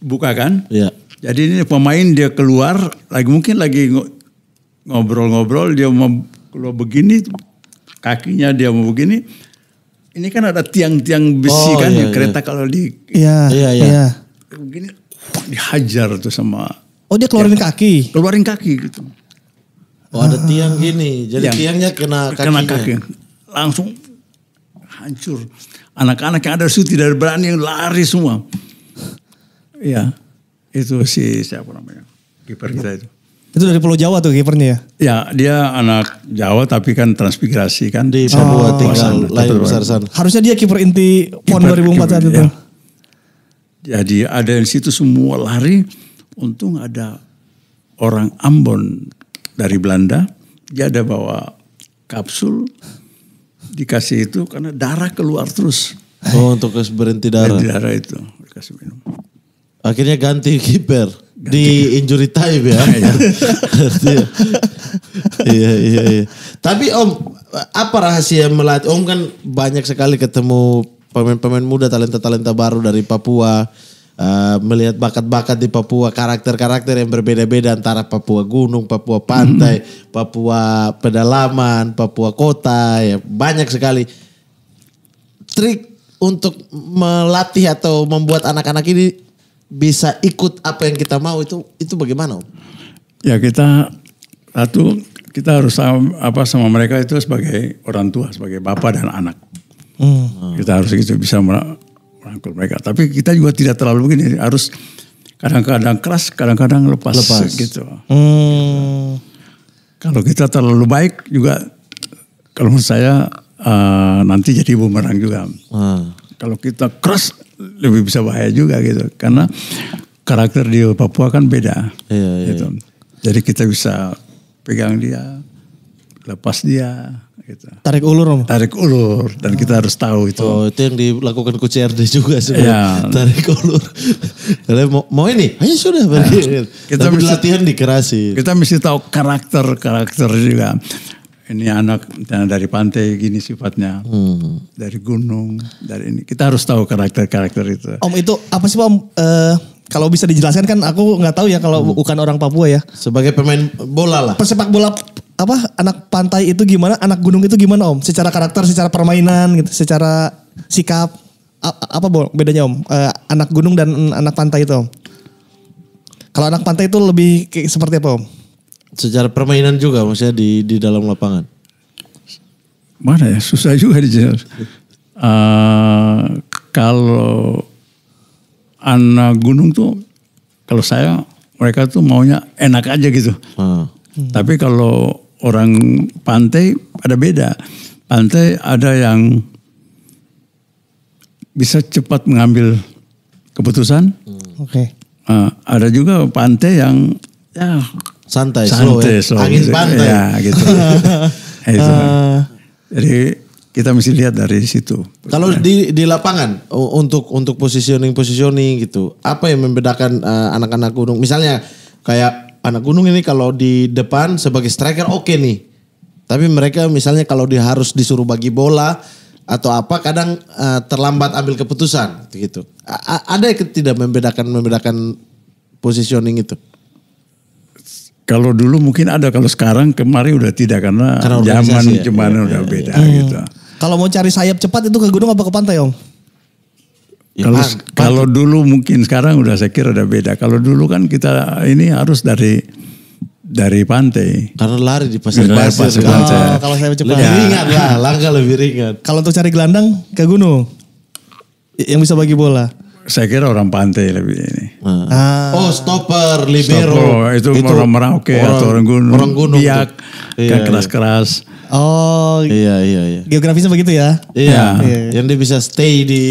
buka kan. Ya. Jadi ini pemain dia keluar lagi mungkin lagi ngobrol-ngobrol dia mau keluar begini kakinya dia mau begini ini kan ada tiang-tiang besi oh, kan iya, ya kereta iya. kalau di iya iya iya begini iya. dihajar tuh sama oh dia keluarin ya, kaki keluarin kaki gitu oh ada tiang gini jadi tiang. tiangnya kena kakinya. kena kaki langsung hancur anak-anak yang ada situ tidak berani yang lari semua ya itu si siapa namanya kiper kita itu itu dari Pulau Jawa tuh kipernya ya? Ya, dia anak Jawa tapi kan transmigrasi kan. Di Papua oh, tinggal belakang. besar Harusnya dia kiper inti PON 2004 saat itu. Ya. Jadi ada yang situ semua lari. Untung ada orang Ambon dari Belanda. Dia ada bawa kapsul. Dikasih itu karena darah keluar terus. Oh untuk berhenti darah. Berhenti darah itu. Dikasih minum. Akhirnya ganti kiper di injury time ya. Iya iya. Iya. iya, iya, iya. Tapi Om, apa rahasia melatih? Om kan banyak sekali ketemu pemain-pemain muda, talenta-talenta baru dari Papua. Uh, melihat bakat-bakat di Papua, karakter-karakter yang berbeda-beda antara Papua gunung, Papua pantai, mm Papua pedalaman, Papua kota, ya banyak sekali trik untuk melatih atau membuat anak-anak ini bisa ikut apa yang kita mau itu itu bagaimana? Ya kita satu kita harus sama apa sama mereka itu sebagai orang tua, sebagai bapak dan anak. Hmm. Kita harus gitu bisa merangkul mereka. Tapi kita juga tidak terlalu begini, harus kadang-kadang keras, kadang-kadang lepas, lepas gitu. Hmm. Kalau kita terlalu baik juga, kalau menurut saya uh, nanti jadi bumerang juga. Hmm kalau kita keras lebih bisa bahaya juga gitu karena karakter di Papua kan beda iya, iya, iya. gitu. Iya. jadi kita bisa pegang dia lepas dia gitu. Tarik ulur om. Tarik ulur dan kita oh. harus tahu itu. Oh itu yang dilakukan ku CRD juga sebenarnya. Yeah. Tarik ulur. Kalian mau, mau ini? Ayo sudah. Nah, kita Tapi mesti, latihan dikerasi. Kita mesti tahu karakter karakter juga ini anak dari pantai gini sifatnya, hmm. dari gunung, dari ini. Kita harus tahu karakter-karakter itu. Om itu apa sih om? e, kalau bisa dijelaskan kan aku nggak tahu ya kalau hmm. bukan orang Papua ya. Sebagai pemain bola lah. Persepak bola apa anak pantai itu gimana? Anak gunung itu gimana om? Secara karakter, secara permainan gitu, secara sikap A apa bedanya om? e, anak gunung dan anak pantai itu om? Kalau anak pantai itu lebih seperti apa om? Secara permainan juga maksudnya di di dalam lapangan. Mana ya susah juga di uh, kalau anak gunung tuh kalau saya mereka tuh maunya enak aja gitu. Hmm. Tapi kalau orang pantai ada beda. Pantai ada yang bisa cepat mengambil keputusan. Hmm. Oke. Okay. Uh, ada juga pantai yang ya santai, santai slow, ya. slow gitu. angin pantai. Ya, gitu. Uh, Jadi kita mesti lihat dari situ. Kalau ya. di di lapangan untuk untuk positioning positioning gitu, apa yang membedakan eh, anak-anak gunung? Misalnya kayak anak gunung ini kalau di depan sebagai striker oke okay nih, tapi mereka misalnya kalau dia harus disuruh bagi bola atau apa kadang uh, terlambat ambil keputusan gitu. -a ada yang tidak membedakan membedakan positioning itu? Kalau dulu mungkin ada, kalau sekarang kemarin udah tidak karena, karena zaman ya? cuman iya, udah iya, beda iya. gitu. Hmm. Kalau mau cari sayap cepat itu ke gunung apa ke pantai, Om? Ya, kalau kalau dulu mungkin sekarang udah saya kira udah beda. Kalau dulu kan kita ini harus dari dari pantai. Karena lari di pasir pasir. pasir, ah, pasir. pasir. Oh, kalau saya cepat. Lebih ya. ringan lah, langkah lebih ringan. Kalau untuk cari gelandang ke gunung yang bisa bagi bola saya kira orang pantai lebih ini. Nah. Ah. Oh, stopper, libero. Stopper, oh, itu, itu orang Merauke orang, atau orang gunung. Orang gunung. Biak, kan iya, iya, keras-keras. Oh, iya iya iya. Geografisnya begitu ya? Iya. iya. iya. Yang dia bisa stay di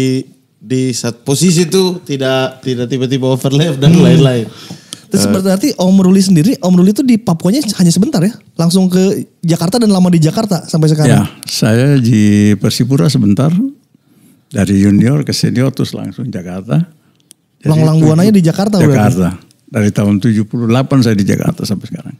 di saat posisi itu tidak tidak tiba-tiba overlap dan hmm. lain-lain. Hmm. Terus eh. berarti Om Ruli sendiri, Om Ruli itu di Papuanya hanya sebentar ya? Langsung ke Jakarta dan lama di Jakarta sampai sekarang? Ya, saya di Persipura sebentar, dari junior ke senior terus langsung Jakarta. Long-long buananya di Jakarta, Jakarta. Berarti? Dari tahun 78 saya di Jakarta sampai sekarang.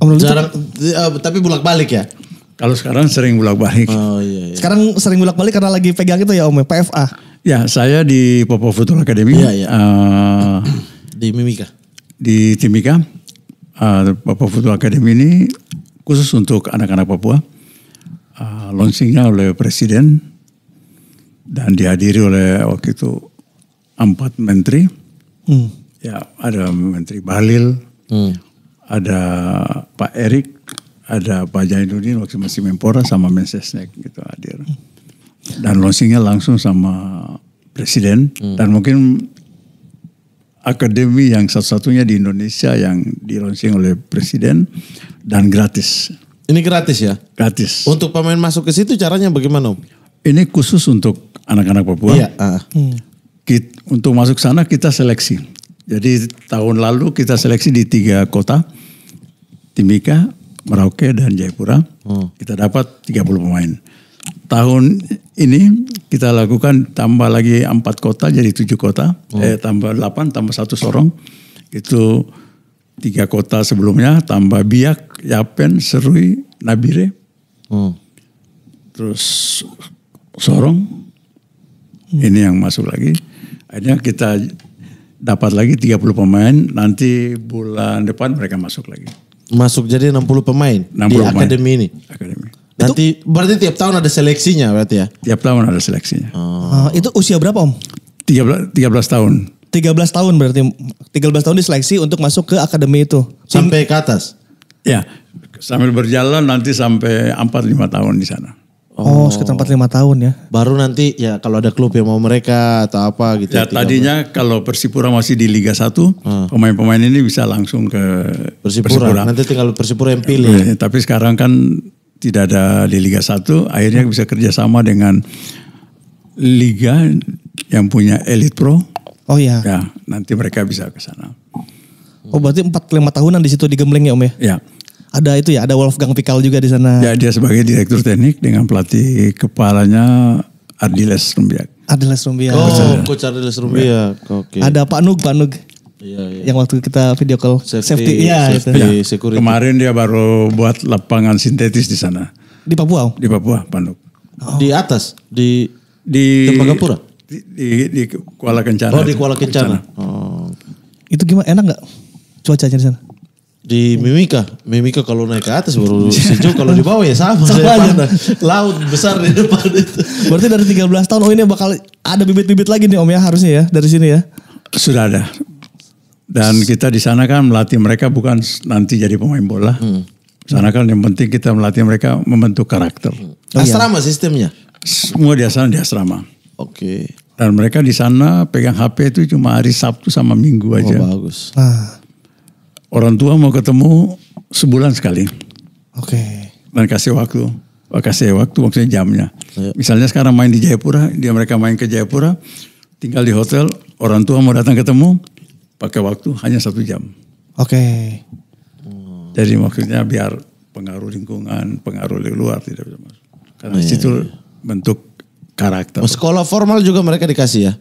Om Lulu Jarang, uh, tapi bulak balik ya? Kalau sekarang sering bulak balik. Oh, iya, iya. Sekarang sering bulak balik karena lagi pegang itu ya Om, PFA. Ya, ya, saya di Popo Futur Academy. Iya, iya. Uh, di Mimika. Di Timika. Uh, Papua Futur Academy ini khusus untuk anak-anak Papua. Uh, launchingnya oleh Presiden dan dihadiri oleh waktu itu empat menteri. Hmm. Ya, ada Menteri Balil, hmm. ada Pak Erik, ada Pak Jainuddin waktu masih Menpora sama Mensesnek gitu hadir. Hmm. Dan launchingnya langsung sama Presiden hmm. dan mungkin akademi yang satu-satunya di Indonesia yang di launching oleh Presiden dan gratis. Ini gratis ya? Gratis. Untuk pemain masuk ke situ caranya bagaimana Om? Ini khusus untuk anak-anak Papua. Iya. Ah. iya. Kita, untuk masuk sana kita seleksi. Jadi tahun lalu kita seleksi di tiga kota, Timika, Merauke, dan Jayapura. Hmm. Kita dapat 30 pemain. Tahun ini kita lakukan tambah lagi empat kota jadi tujuh kota, hmm. eh, tambah delapan, tambah satu Sorong. Itu tiga kota sebelumnya, tambah Biak, Yapen, Serui, Nabire. Hmm. Terus Sorong, Hmm. Ini yang masuk lagi. Akhirnya kita dapat lagi 30 pemain. Nanti bulan depan mereka masuk lagi. Masuk jadi 60 pemain 60 di akademi ini. Akademi. Nanti itu, berarti tiap tahun ada seleksinya berarti ya? Tiap tahun ada seleksinya. Oh. Ah, itu usia berapa Om? 13 13 tahun. 13 tahun berarti 13 tahun diseleksi untuk masuk ke akademi itu. Sampai ke atas. Ya, sambil berjalan nanti sampai 4 5 tahun di sana. Oh, oh, sekitar empat lima tahun ya. Baru nanti ya kalau ada klub yang mau mereka atau apa gitu. Ya, tadinya kalau Persipura masih di Liga 1, hmm. Ah. pemain-pemain ini bisa langsung ke Persipura. Persipura. Nanti tinggal Persipura yang pilih. Ya, tapi sekarang kan tidak ada di Liga 1, akhirnya bisa kerjasama dengan liga yang punya Elite Pro. Oh iya. Ya, nanti mereka bisa ke sana. Oh berarti empat lima tahunan di situ digembleng ya Om ya? Ya ada itu ya, ada Wolfgang Pikal juga di sana. Ya, dia sebagai direktur teknik dengan pelatih kepalanya Ardiles Rumbiak. Ardiles Rumbiak. Oh, coach Ardiles Rumbiak. Iya. Oke. Okay. Ada Pak Nug, Pak Nug. Iya, iya. Yang waktu kita video call safety, safety, ya, safety ya. security. Kemarin dia baru buat lapangan sintetis di sana. Di Papua? Di Papua, Pak Nug. Oh. Di atas, di di Tembagapura. Di, di, di Kuala Kencana. Oh, di Kuala Kencana. Kencana. Oh. Itu gimana? Enak nggak cuacanya di sana? Di Mimika, Mimika kalau naik ke atas baru sejuk, kalau di bawah ya sama. sama aja. Laut besar di depan itu. Berarti dari 13 tahun, oh ini bakal ada bibit-bibit lagi nih om ya harusnya ya dari sini ya? Sudah ada. Dan kita di sana kan melatih mereka bukan nanti jadi pemain bola. Hmm. Sana kan yang penting kita melatih mereka membentuk karakter. Hmm. Oh, iya. asrama iya. sistemnya? Semua di asrama, di asrama. Oke. Okay. Dan mereka di sana pegang HP itu cuma hari Sabtu sama Minggu aja. Oh bagus. Ah orang tua mau ketemu sebulan sekali. Oke. Okay. Dan kasih waktu, oh, kasih waktu maksudnya jamnya. Yeah. Misalnya sekarang main di Jayapura, dia mereka main ke Jayapura, tinggal di hotel, orang tua mau datang ketemu, pakai waktu hanya satu jam. Oke. Okay. Jadi maksudnya biar pengaruh lingkungan, pengaruh dari luar tidak bisa masuk. Karena oh, situ bentuk karakter. Oh, sekolah formal juga mereka dikasih ya?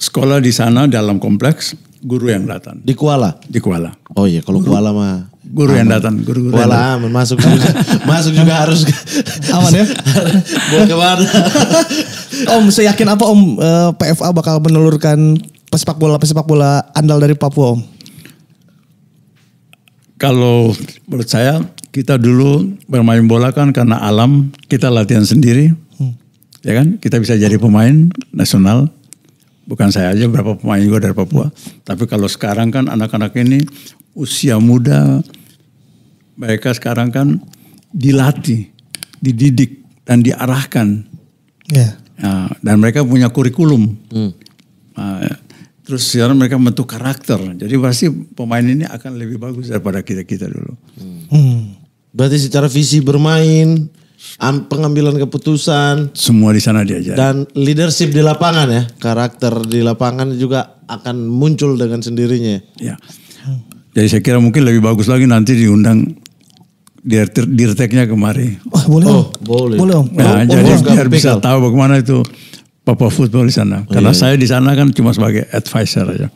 sekolah di sana dalam kompleks, guru yang datang. Di Kuala? Di Kuala. Oh iya, kalau guru, Kuala mah. Guru yang datang, guru, -guru Kuala aman, masuk juga, masuk juga harus. Aman ya? Buat kemana? om, saya yakin apa om eh, PFA bakal menelurkan pesepak bola pesepak bola andal dari Papua om? Kalau menurut saya kita dulu bermain bola kan karena alam kita latihan sendiri, hmm. ya kan? Kita bisa jadi pemain nasional bukan saya aja berapa pemain juga dari Papua. Tapi kalau sekarang kan anak-anak ini usia muda, mereka sekarang kan dilatih, dididik dan diarahkan. Yeah. Nah, dan mereka punya kurikulum. Hmm. Nah, terus sekarang mereka bentuk karakter. Jadi pasti pemain ini akan lebih bagus daripada kita kita dulu. Hmm. Hmm. Berarti secara visi bermain, pengambilan keputusan semua di sana diajar dan leadership di lapangan ya karakter di lapangan juga akan muncul dengan sendirinya ya jadi saya kira mungkin lebih bagus lagi nanti diundang dirteknya kemari oh, boleh oh, boleh boleh om. Nah, oh, jadi boleh. biar oh, bisa tahu bagaimana itu Papa Football di sana oh, karena oh, iya, iya. saya di sana kan cuma sebagai advisor aja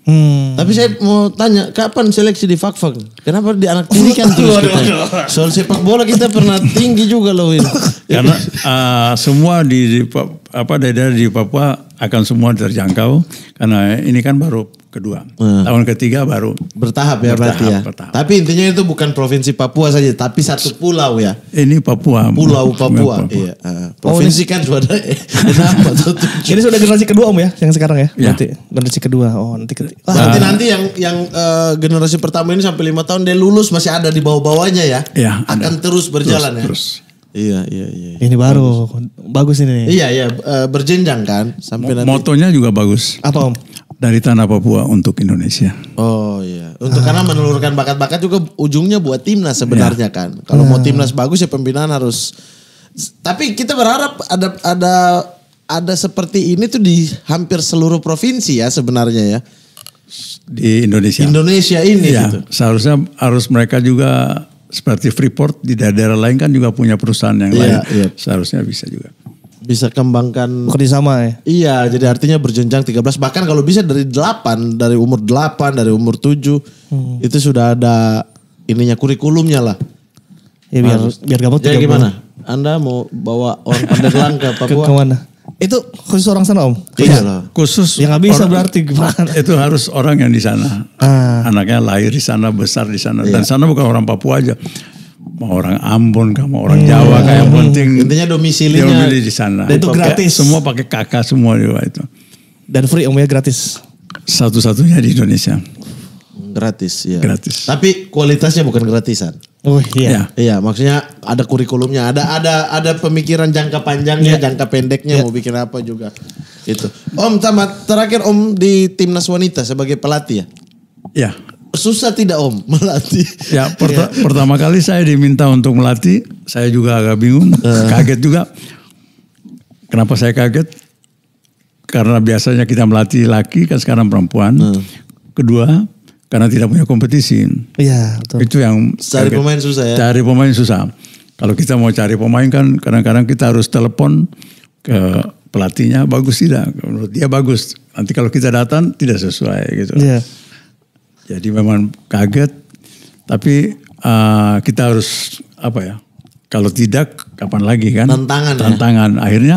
Hmm. Tapi saya mau tanya, kapan seleksi di Fakfak? Kenapa di anak tiri kan terus kita? Soal sepak bola kita pernah tinggi juga loh ini. Karena uh, semua di, di apa daerah di Papua akan semua terjangkau karena ini kan baru kedua. Hmm. Tahun ketiga baru bertahap ya berarti ya. Bertahap. Tapi intinya itu bukan provinsi Papua saja, tapi satu pulau ya. Ini Papua. Pulau Papua. Papua. Iya. Uh, provinsi oh, kan sudah eh, ada. Ini sudah generasi kedua om ya, yang sekarang ya. ya. Nanti generasi kedua. Oh nanti nanti Ah, nah. nanti nanti yang yang uh, generasi pertama ini sampai lima tahun dia lulus masih ada di bawah-bawahnya ya. Iya. Akan ada. terus berjalan terus, ya. Terus. Iya, iya, iya, iya. Ini baru bagus, bagus ini. Iya, iya, eh, berjenjang kan sampai nanti. Motonya juga bagus. Apa Om? dari tanah Papua untuk Indonesia. Oh iya, untuk ah. karena menelurkan bakat-bakat juga ujungnya buat timnas sebenarnya ya. kan. Kalau ya. mau iya. timnas bagus ya pembinaan harus. Tapi kita berharap ada ada ada seperti ini tuh di hampir seluruh provinsi ya sebenarnya ya. Di Indonesia. Indonesia ini. Ya, gitu. seharusnya harus mereka juga seperti Freeport di daerah daerah lain kan juga punya perusahaan yang ya, lain. Ya. Seharusnya bisa juga bisa kembangkan kerjasama ya. Iya, jadi artinya berjenjang 13 bahkan kalau bisa dari 8, dari umur 8, dari umur 7 hmm. itu sudah ada ininya kurikulumnya lah. Ya biar Harus. biar gampang ya, Jadi gimana? Bulan. Anda mau bawa orang Pandeglang ke Papua? Ke, kemana? Itu khusus orang sana om? Iya, iya Khusus. yang nggak bisa berarti gimana? Itu harus orang yang di sana. Ah. Anaknya lahir di sana, besar di sana. Iya. Dan sana bukan orang Papua aja mau orang Ambon kamu orang yeah. Jawa kayak hmm. Iya. penting intinya domisilinya domisili di sana dan itu pake, gratis semua pakai kakak semua juga itu dan free om ya gratis satu-satunya di Indonesia gratis ya gratis tapi kualitasnya bukan gratisan oh iya ya. iya maksudnya ada kurikulumnya ada ada ada pemikiran jangka panjangnya ya. jangka pendeknya ya. mau bikin apa juga itu om tamat terakhir om di timnas wanita sebagai pelatih ya ya susah tidak Om melatih? Ya, pert yeah. pertama kali saya diminta untuk melatih, saya juga agak bingung, eh. kaget juga. Kenapa saya kaget? Karena biasanya kita melatih laki kan sekarang perempuan. Uh. Kedua, karena tidak punya kompetisi. Iya, betul. Itu yang cari kaget. pemain susah ya. Cari pemain susah. Kalau kita mau cari pemain kan kadang-kadang kita harus telepon ke pelatihnya bagus tidak menurut dia bagus nanti kalau kita datang tidak sesuai gitu yeah. Jadi memang kaget, tapi uh, kita harus apa ya? Kalau tidak, kapan lagi kan? Tantangan. Ya. Tantangan. Ya? Akhirnya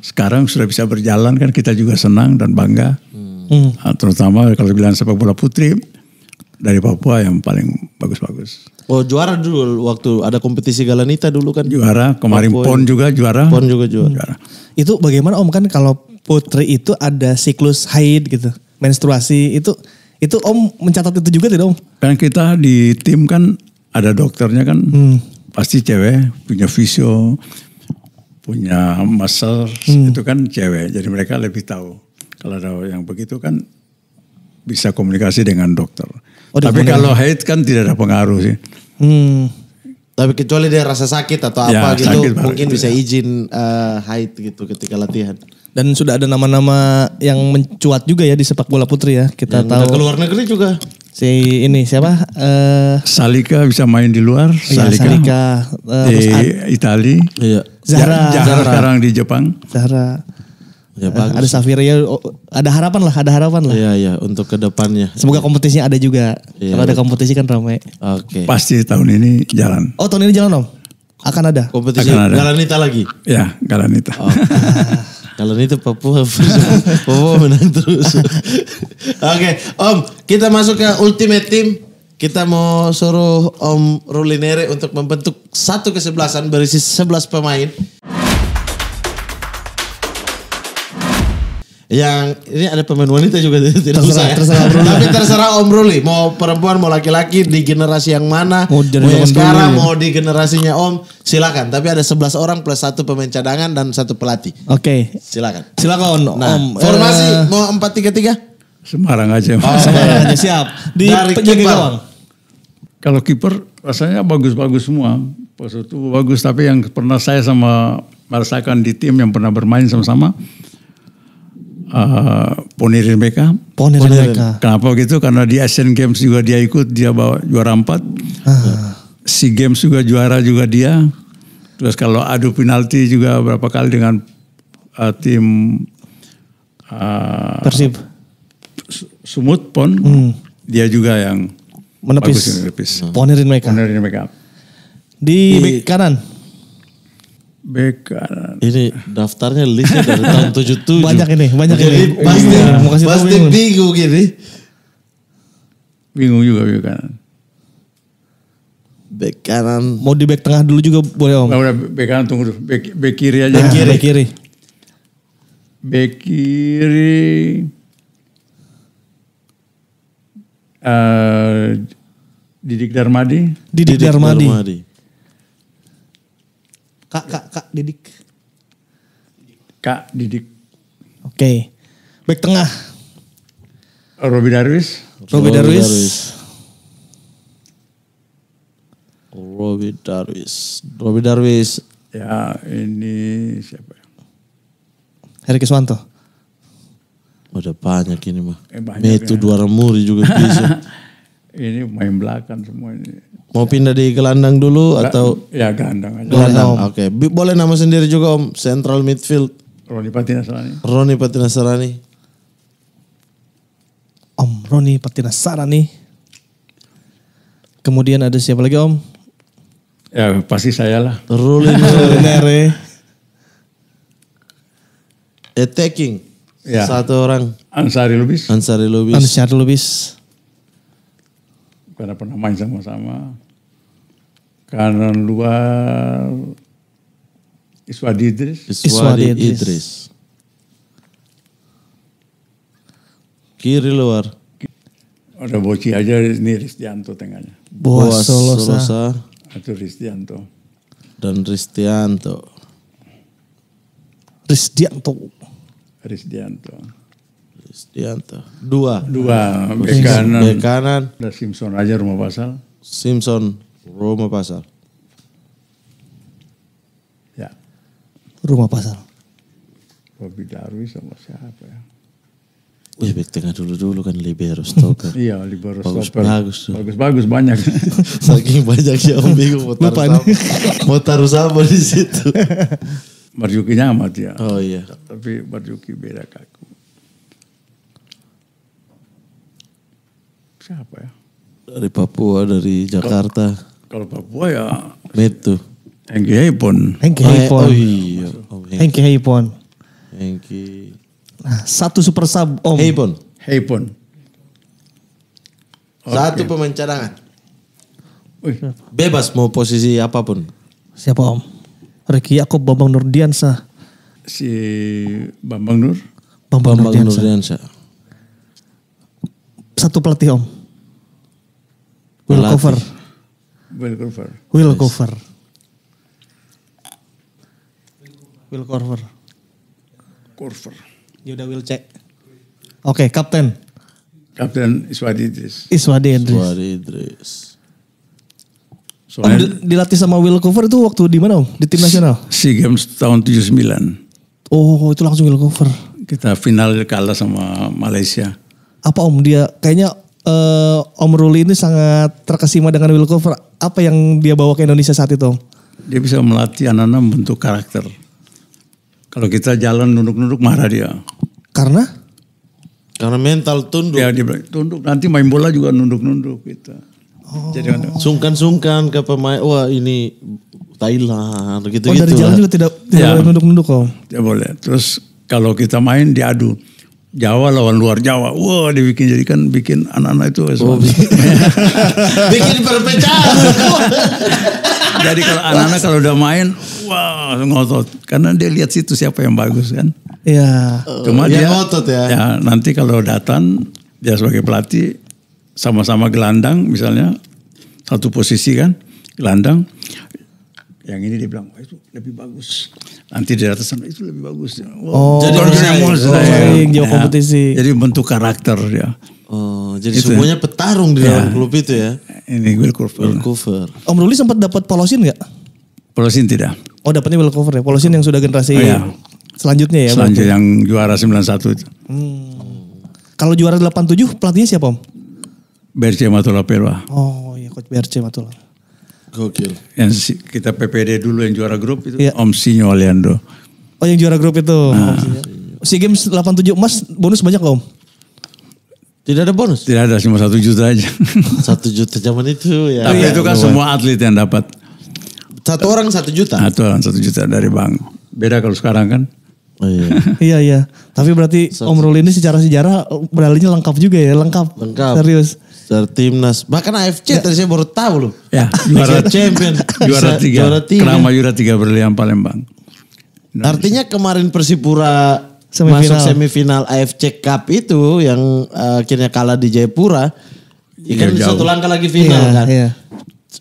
sekarang sudah bisa berjalan kan kita juga senang dan bangga. Hmm. Nah, terutama kalau bilang sepak bola putri dari Papua yang paling bagus-bagus. Oh juara dulu waktu ada kompetisi Galanita dulu kan? Juara, kemarin Papua. PON juga juara. PON juga juara. juara. Itu bagaimana Om kan kalau putri itu ada siklus haid gitu, menstruasi itu itu Om mencatat itu juga tidak Om? Kan kita di tim kan ada dokternya kan hmm. pasti cewek punya visio, punya master hmm. itu kan cewek. Jadi mereka lebih tahu. Kalau ada yang begitu kan bisa komunikasi dengan dokter. Oh, Tapi kalau haid kan tidak ada pengaruh sih. Hmm. Tapi kecuali dia rasa sakit atau ya, apa gitu, mungkin bisa izin uh, gitu ketika latihan. Dan sudah ada nama-nama yang mencuat juga ya di sepak bola putri ya. Kita ya, tahu. Ke luar negeri juga. Si ini siapa? Uh, Salika bisa main di luar. Iya, Salika. Salika. Uh, di Itali. Iya. Zahra. Ya, Zahra. Zahra. Sekarang di Jepang. Zahra. Ya, eh, bagus. Ada Safiria, ya, oh, ada harapan lah, ada harapan lah. Iya, iya, untuk kedepannya. Semoga kompetisinya ada juga. Iya, Kalau ada kompetisi kan ramai. Oke. Okay. Pasti tahun ini jalan. Oh, tahun ini jalan om? Akan ada? Kompetisi Akan ada. Galanita lagi? Ya, Galanita. oh. Kalau itu Papua, Papua menang terus. Oke, okay, Om, kita masuk ke ultimate team. Kita mau suruh Om Rulinere untuk membentuk satu kesebelasan berisi sebelas pemain. yang ini ada pemain wanita juga tidak usah ya. terserah Tapi terserah Om Ruli mau perempuan mau laki-laki di generasi yang mana mau, mau yang sekarang dulu. Ya. mau di generasinya Om silakan tapi ada 11 orang plus satu pemain cadangan dan satu pelatih. Oke. Okay. Silakan. Silakan nah, Om. Formasi uh, mau empat tiga tiga Semarang aja. Oh, Semarang aja siap. Di Dari kiper Kalau kiper rasanya bagus-bagus semua. Pas itu bagus tapi yang pernah saya sama merasakan di tim yang pernah bermain sama-sama. sama sama uh, eh, Ponir mereka. Ponir mereka. Kenapa gitu? Karena di Asian Games juga dia ikut, dia bawa juara empat. Ah. Sea Games juga juara juga dia. Terus kalau adu penalti juga berapa kali dengan uh, tim uh, Persib. Sumut Pon. Hmm. Dia juga yang menepis. Ponirin mereka, Ponirin mereka. Di, di kanan Bekar. Ini daftarnya listnya dari tahun 77. Banyak ini, banyak Jadi ini. Pasti, iya. mau kasih pasti bingung. bingung Bingung juga bek kanan. Bek kanan. Mau di bek tengah dulu juga boleh om? Nah, bek kanan tunggu dulu. Bek, bek kiri aja. Bek kiri. Bek kiri. Bek kiri. Uh, Didik Darmadi. Didik, Didik Darmadi. Darmadi. Kak, kak, kak Didik. Kak Didik. Oke. Okay. Back tengah. Robi Darwis. Robi Darwis. Robi Darwis. Robi Darwis. Ya ini siapa ya? Heri Kiswanto. Udah banyak ini mah. Eh, Metu ya. dua remuri juga bisa. ini main belakang semua ini. Mau pindah di gelandang dulu Gak, atau? Ya gelandang aja. Gelandang, oke. Okay. Boleh nama sendiri juga om, central midfield. Roni Patinasarani. Roni Patinasarani. Om Roni Patinasarani. Kemudian ada siapa lagi om? Ya pasti saya lah. Ruli Nere. Attacking. Ya. Satu orang. Ansari Lubis. Ansari Lubis. Ansari Lubis karena pernah main sama-sama. Kanan luar Iswadi Idris. Iswadi, Idris. Kiri luar. Ada Boci aja ini Ristianto tengahnya. Boas Solosa. itu Atau Ristianto. Dan Ristianto. Ristianto. Ristianto. Setianto. Dua. Dua. Bek kanan. Bek kanan. Ada Simpson aja rumah pasal. Simpson rumah pasal. Ya. Rumah pasal. Bobby Darwis sama siapa ya? Wih, ya, back tengah dulu dulu kan libero stoker. iya, libero bagus, stoker. Bagus bagus. Bagus bagus banyak. Saking banyak ya Om Bingung mau taruh sama, mau taruh sama di situ. Marjuki nyamat ya. Oh iya. Tapi Marjuki beda kaku. siapa ya? Dari Papua, dari Jakarta. Kalau Papua ya Betul. Hengki Haipon. Hengki oh, Haipon. Oh, iya. Oh, Hengki Haipon. Hengki. Nah, satu super sub Om. Haipon. Haipon. Okay. Satu pemain cadangan. Bebas mau posisi apapun. Siapa Om? Reki Aku Bambang Nurdiansa. Si Bambang Nur. Bambang, Bambang Nurdiansa satu pelatih om. Will pelatih. cover. Will cover. Will yes. cover. Will cover. Cover. Yaudah Will cek. Oke, okay, kapten. Kapten Iswadi Idris. Iswadi Idris. Iswadi Idris. Soalnya, om dilatih sama Will Cover itu waktu di mana om? Di tim nasional? SEA Games tahun 79. Oh itu langsung Will Cover. Kita final kalah sama Malaysia apa om dia kayaknya uh, Om Ruli ini sangat terkesima dengan Will Cover Apa yang dia bawa ke Indonesia saat itu? Dia bisa melatih anak-anak membentuk karakter. Kalau kita jalan nunduk-nunduk marah dia. Karena? Karena mental tunduk. Ya dia tunduk. Nanti main bola juga nunduk-nunduk kita. Gitu. Oh. sungkan sungkan-sungkan ke pemain. Wah ini Thailand gitu-gitu. Oh dari jalan juga tidak tidak ya. boleh nunduk-nunduk kok. Tidak boleh. Terus kalau kita main diadu Jawa lawan luar Jawa. Wah, wow, dibikin jadi kan bikin anak-anak itu oh, bikin perpecahan. jadi kalau anak-anak kalau udah main, wah wow, ngotot. Karena dia lihat situ siapa yang bagus kan. Iya. Cuma dia, dia ngotot ya. ya. Nanti kalau datang dia sebagai pelatih sama-sama gelandang misalnya satu posisi kan gelandang yang ini dia bilang oh, itu lebih bagus anti atas sana itu lebih bagus oh, jadi bersaing, bersaing jauh kompetisi jadi bentuk karakter ya oh jadi itu. semuanya petarung di dalam ya. klub itu ya ini Will Wilcover Om Ruli sempat dapat polosin nggak polosin tidak oh dapatnya Wilcover ya polosin yang sudah generasi oh, iya. selanjutnya ya selanjutnya yang juara 91 itu hmm. kalau juara 87 pelatihnya siapa Om Berce Matula Perwa oh iya coach Berce Matula Gokil. Yang kita PPD dulu yang juara grup itu ya. Om Sinyo Aliando. Oh yang juara grup itu. Nah. Si Games 87 emas bonus banyak Om? Tidak ada bonus? Tidak ada, cuma satu juta aja. Satu juta zaman itu ya. Tapi ya, itu kan bener. Iya. semua atlet yang dapat. Satu orang satu juta? Satu orang satu juta dari bank. Beda kalau sekarang kan. Oh, iya. iya iya. Tapi berarti Om Ruli ini secara sejarah medalinya lengkap juga ya, lengkap. Lengkap. Serius timnas bahkan AFC ya. tadi saya baru tahu loh. Ya, juara champion, juara tiga, juara tiga. Kerama juara tiga berlian Palembang. Indonesia. Artinya kemarin Persipura semifinal. masuk semifinal AFC Cup itu yang uh, akhirnya kalah di Jayapura, ya, kan iya, jauh. satu langkah lagi final iya, kan. Iya.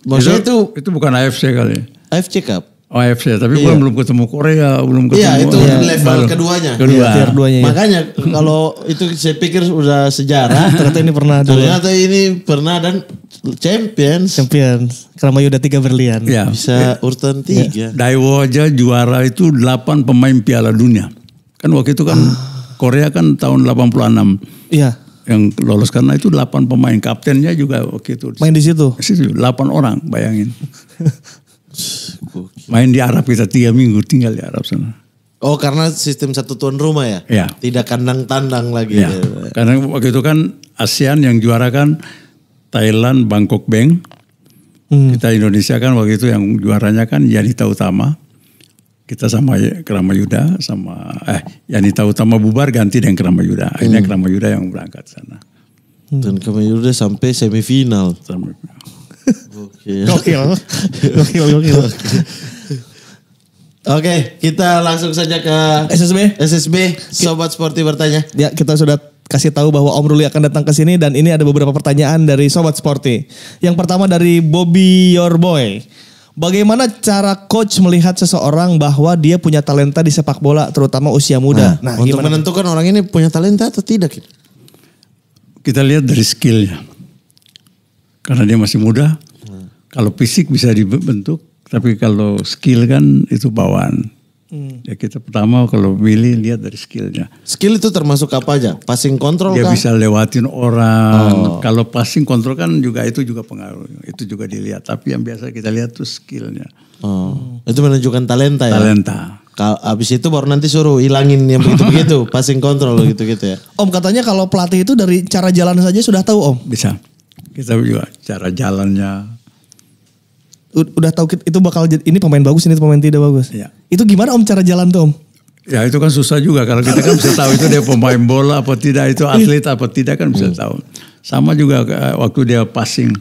Maksudnya itu, itu itu bukan AFC kali. AFC Cup. OFC, tapi iya. belum ketemu Korea, belum iya, ketemu. Iya, itu level baru. keduanya. Kedua. Iya, duanya, ya. Makanya kalau itu saya pikir sudah sejarah, ternyata ini pernah dulu. Ternyata ini pernah dan champions. Champions. Kerama Yuda tiga berlian. Iya. Bisa eh, urutan iya. tiga. Ya. Daiwo aja juara itu 8 pemain Piala Dunia. Kan waktu itu kan ah. Korea kan tahun 86. Iya. Yang lolos karena itu 8 pemain kaptennya juga waktu itu. Main di situ. Di situ 8 orang, bayangin. Main di Arab kita tiga minggu tinggal di Arab sana. Oh karena sistem satu tuan rumah ya? ya. Tidak kandang-tandang lagi. Ya. ya. Karena waktu itu kan ASEAN yang juara kan Thailand, Bangkok Bank. Hmm. Kita Indonesia kan waktu itu yang juaranya kan Yanita Utama. Kita sama Kerama Yuda sama eh Yanita Utama bubar ganti dengan Kerama Yuda. Akhirnya hmm. Kerama Yuda yang berangkat sana. Hmm. Dan Kerama Yuda sampai semifinal. Semifinal. Gokil. Gokil. Gokil, gokil. Oke, kita langsung saja ke SSB. SSB, sobat sporty bertanya. Ya, kita sudah kasih tahu bahwa Om Ruli akan datang ke sini dan ini ada beberapa pertanyaan dari sobat sporty. Yang pertama dari Bobby Your Boy. Bagaimana cara coach melihat seseorang bahwa dia punya talenta di sepak bola, terutama usia muda? Nah, nah untuk menentukan orang ini punya talenta atau tidak? Kita lihat dari skillnya karena dia masih muda. Hmm. Kalau fisik bisa dibentuk, tapi kalau skill kan itu bawaan. Hmm. Ya kita pertama kalau milih lihat dari skillnya. Skill itu termasuk apa aja? Passing control Dia kah? bisa lewatin orang. Oh. Kalau passing control kan juga itu juga pengaruh. Itu juga dilihat. Tapi yang biasa kita lihat tuh skillnya. Oh. Itu menunjukkan talenta ya? Talenta. Kalo, abis itu baru nanti suruh hilangin yang begitu-begitu. passing control gitu-gitu ya. Om katanya kalau pelatih itu dari cara jalan saja sudah tahu om? Bisa. Kita juga cara jalannya. Udah tahu itu bakal jadi, ini pemain bagus, ini pemain tidak bagus. Ya. Itu gimana om cara jalan tuh om? Ya itu kan susah juga kalau kita kan bisa tahu itu dia pemain bola apa tidak, itu iya. atlet apa tidak kan bisa hmm. tahu. Sama juga eh, waktu dia passing,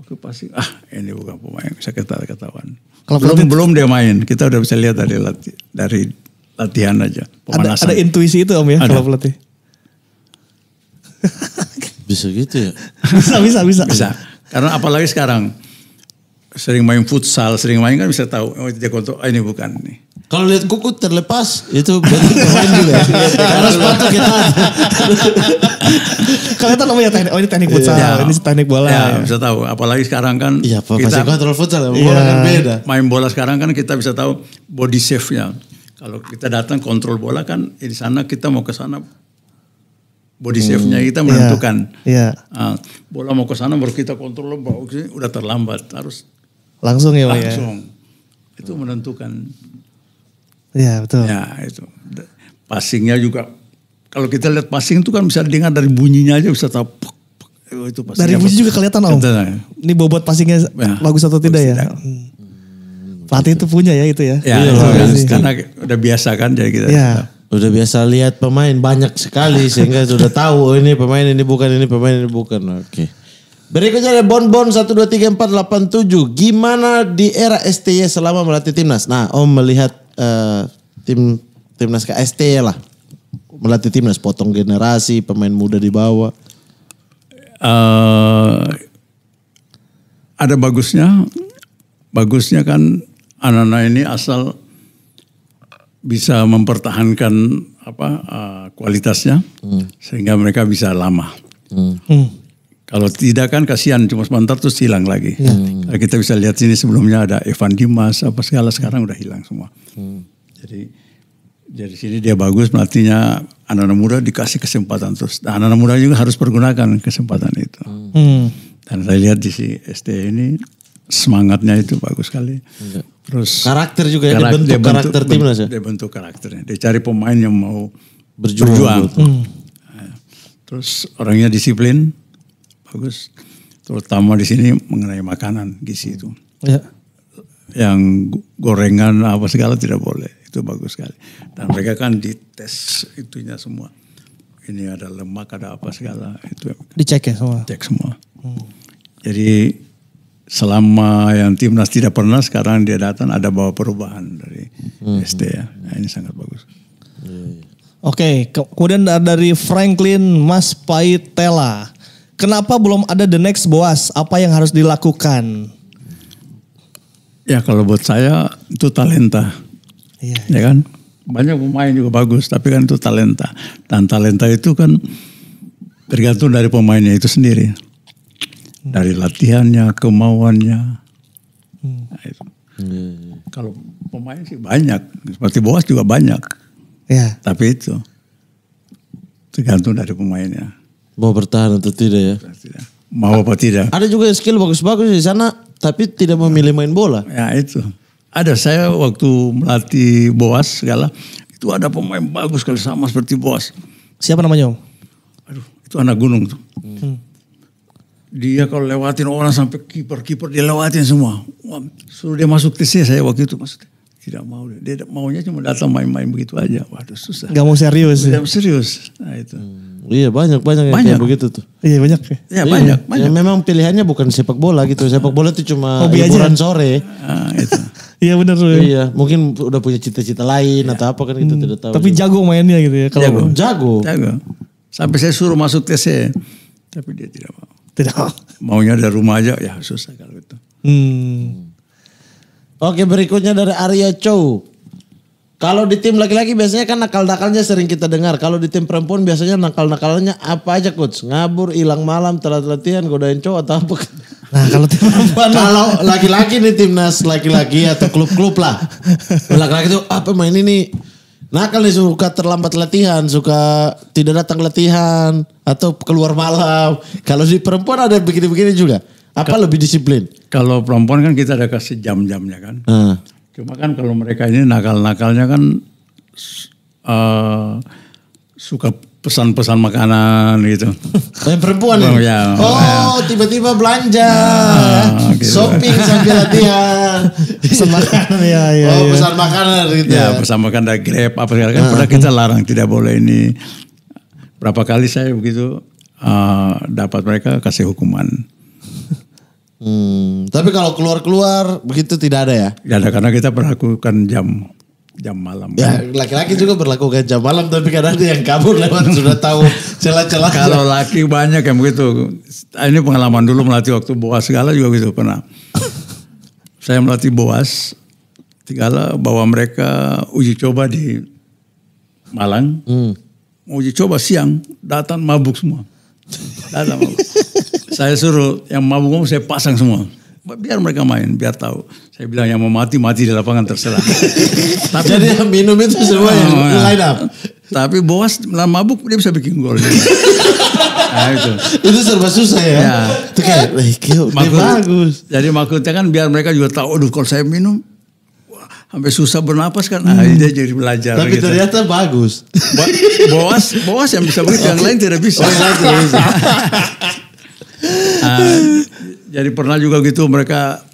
waktu passing ah ini bukan pemain, bisa kita ketahuan. Kalau belum belum dia main, kita udah bisa lihat dari lati, dari latihan aja. Ada, ada intuisi itu om ya ada. kalau pelatih. Bisa gitu ya? bisa, bisa, bisa. Bisa. Karena apalagi sekarang sering main futsal, sering main kan bisa tahu oh dia kontrol, oh, ah, ini bukan nih. Kalau lihat kuku terlepas itu berarti pemain juga. Ya? Iya, iya. Karena sepatu kita. Kalau kita namanya teknik, oh ini teknik futsal, ya. ini teknik bola. Ya, ya, bisa tahu. Apalagi sekarang kan ya, apa, kita kontrol futsal, ya? bola ya. kan iya. beda. Main bola sekarang kan kita bisa tahu body safe nya Kalau kita datang kontrol bola kan di sana kita mau ke sana body hmm. shape-nya kita iya. menentukan. Iya. Yeah. Uh, bola mau ke sana baru kita kontrol bawa ke oh, sini udah terlambat harus langsung ya, ya? langsung ya. itu menentukan. Iya yeah, betul. Ya itu passingnya juga kalau kita lihat passing itu kan bisa dengar dari bunyinya aja bisa tahu. Puk, puk, oh, itu dari bunyi juga kelihatan om. Ketan, ya. Ini bobot passingnya ya, bagus atau tidak ya? Hmm. Pelatih itu punya ya itu ya. Ya, iya, ya, itu, karena udah biasa kan jadi kita. Ya udah biasa lihat pemain banyak sekali sehingga sudah tahu oh, ini pemain ini bukan ini pemain ini bukan. Oke. Okay. Berikutnya ada delapan tujuh Gimana di era STY selama melatih timnas? Nah, Om melihat uh, tim timnas ke STY lah. Melatih timnas potong generasi, pemain muda dibawa. Uh, eh, ada bagusnya. Bagusnya kan anak-anak ini asal bisa mempertahankan apa uh, kualitasnya hmm. sehingga mereka bisa lama. Hmm. hmm. Kalau tidak kan kasihan cuma sebentar terus hilang lagi. Ya. Hmm. Nah, kita bisa lihat sini sebelumnya ada Evan Dimas apa segala sekarang udah hilang semua. Hmm. Jadi jadi sini dia bagus melatihnya anak-anak muda dikasih kesempatan terus. Nah, anak-anak muda juga harus pergunakan kesempatan itu. Hmm. Dan saya lihat di si SD ini semangatnya itu bagus sekali. Hmm. Terus karakter juga ya, karakter, bentuk, karakter bentuk, timnas ya. Dia bentuk karakternya. Dia cari pemain yang mau berjuang. berjuang. Gitu. Hmm. hmm. Terus orangnya disiplin, bagus. Terutama di sini mengenai makanan gizi itu. Ya. Yang gorengan apa segala tidak boleh. Itu bagus sekali. Dan mereka kan dites itunya semua. Ini ada lemak, ada apa segala itu. Dicek ya semua. Cek semua. Hmm. Jadi selama yang timnas tidak pernah sekarang dia datang ada bawa perubahan dari hmm. SD ya. Nah, ini sangat bagus. Iya, iya. Oke, okay, kemudian dari Franklin Mas Paitela. Kenapa belum ada the next Boas? Apa yang harus dilakukan? Ya kalau buat saya itu talenta. Iya. Ya kan? Banyak pemain juga bagus, tapi kan itu talenta. Dan talenta itu kan tergantung dari pemainnya itu sendiri dari latihannya, kemauannya. Hmm. Kalau pemain sih banyak, seperti Boas juga banyak. Ya. Tapi itu tergantung dari pemainnya. Mau bertahan atau tidak ya? Tidak. Mau apa tidak? Ada juga skill bagus-bagus di sana, tapi tidak memilih main bola. Ya itu. Ada saya waktu melatih Boas segala, itu ada pemain bagus kalau sama seperti Boas. Siapa namanya? Aduh, itu anak gunung tuh. Hmm. Dia kalau lewatin orang sampai kiper-kiper dia lewatin semua. Suruh dia masuk TC saya waktu itu maksudnya. Tidak mau dia. Dia maunya cuma datang main-main begitu aja. Waduh susah. Gak mau serius. Gak ya? serius. Nah itu. Hmm. Iya banyak banyak, banyak. yang kayak begitu tuh. Iya banyak ya. Iya banyak iya. banyak. Ya, memang pilihannya bukan sepak bola gitu. Sepak bola itu cuma Hobi hiburan aja. sore. Ah, itu. iya benar tuh. Iya mungkin udah punya cita-cita lain ya. atau apa kan kita gitu, hmm, tidak tahu. Tapi juga. jago mainnya gitu ya. Kalau jago. jago. Jago. Sampai saya suruh masuk TC, tapi dia tidak mau. Tidak. Maunya dari rumah aja ya susah kalau itu. Hmm. Oke berikutnya dari Arya Chow. Kalau di tim laki-laki biasanya kan nakal-nakalnya sering kita dengar. Kalau di tim perempuan biasanya nakal nakalnya apa aja coach? Ngabur, hilang malam, telat latihan, godain cowok atau apa? Nah kalau tim perempuan. kalau laki-laki nih timnas laki-laki atau klub-klub lah. Laki-laki tuh apa main ini? nih Nakal nih suka terlambat latihan, suka tidak datang latihan atau keluar malam. Kalau si perempuan ada begini-begini juga. Apa Ka lebih disiplin? Kalau perempuan kan kita ada kasih jam-jamnya kan. Uh. Cuma kan kalau mereka ini nakal-nakalnya kan uh, suka pesan-pesan makanan gitu. perempuan oh, ya. Oh, tiba-tiba belanja. Nah, gitu. Shopping sambil latihan. pesan makanan ya, ya. Oh, ya. pesan makanan gitu. Ya, ya. pesan makanan dari Grab apa segala kan kita larang tidak boleh ini. Berapa kali saya begitu uh, dapat mereka kasih hukuman. Hmm, tapi kalau keluar-keluar begitu tidak ada ya? Tidak ada karena kita berlakukan jam jam malam. Ya laki-laki juga kayak jam malam tapi kadang ada yang kabur lewat sudah tahu celah-celah. Kalau laki banyak yang begitu. Ah, ini pengalaman dulu melatih waktu boas segala juga gitu pernah. Saya melatih boas segala bawa mereka uji coba di Malang. Hmm. Uji coba siang datang mabuk semua. Datang mabuk. saya suruh yang mabuk, mabuk saya pasang semua biar mereka main, biar tahu. Saya bilang yang mau mati mati di lapangan terserah. Tapi, Jadi yang minum itu semua oh, yang ya. line up. Tapi Boas mabuk dia bisa bikin gol. nah, itu. itu serba susah ya. ya. Itu kayak, lebih bagus. Jadi maksudnya kan biar mereka juga tahu, aduh kalau saya minum, hampir sampai susah bernapas kan, nah, hmm. dia jadi belajar. Tapi gitu. ternyata bagus. Bos, bos boas yang bisa begitu, yang lain tidak bisa. Oh, yang lain tidak bisa. uh, jadi pernah juga gitu mereka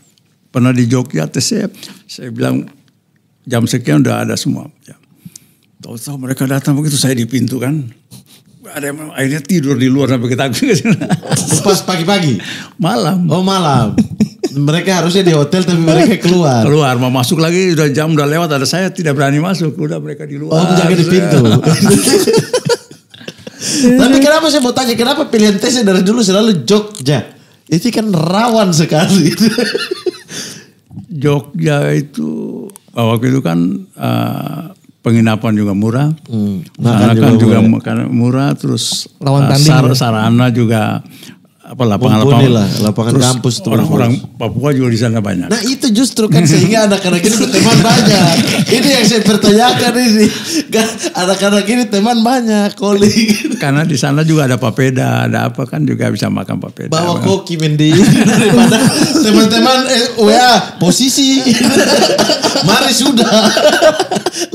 pernah di Jogja tes saya, saya bilang jam sekian udah ada semua. Ya. Tahu-tahu mereka datang begitu saya di pintu kan. Ada yang akhirnya tidur di luar sampai kita Pas pagi-pagi? Malam. Oh malam. mereka harusnya di hotel tapi mereka keluar. Keluar mau masuk lagi udah jam udah lewat ada saya tidak berani masuk udah mereka di luar. Oh menjaga di pintu. tapi kenapa saya mau tanya kenapa pilihan tesnya dari dulu selalu Jogja? Itu kan rawan sekali. Jogja itu eh, waktu itu kan uh, penginapan juga murah, hmm, makan, juga, juga murah. murah, terus rawan uh, sar, ya? sarana juga apa lapangan lapangan lah, lapangan terus kampus itu orang-orang Papua juga di sana banyak. Nah itu justru kan sehingga anak-anak ini teman banyak. ini yang saya pertanyakan ini, kan anak-anak ini teman banyak, koli. Karena di sana juga ada papeda, ada apa kan juga bisa makan papeda. Bawa koki Mendi teman-teman eh, WA posisi. Mari sudah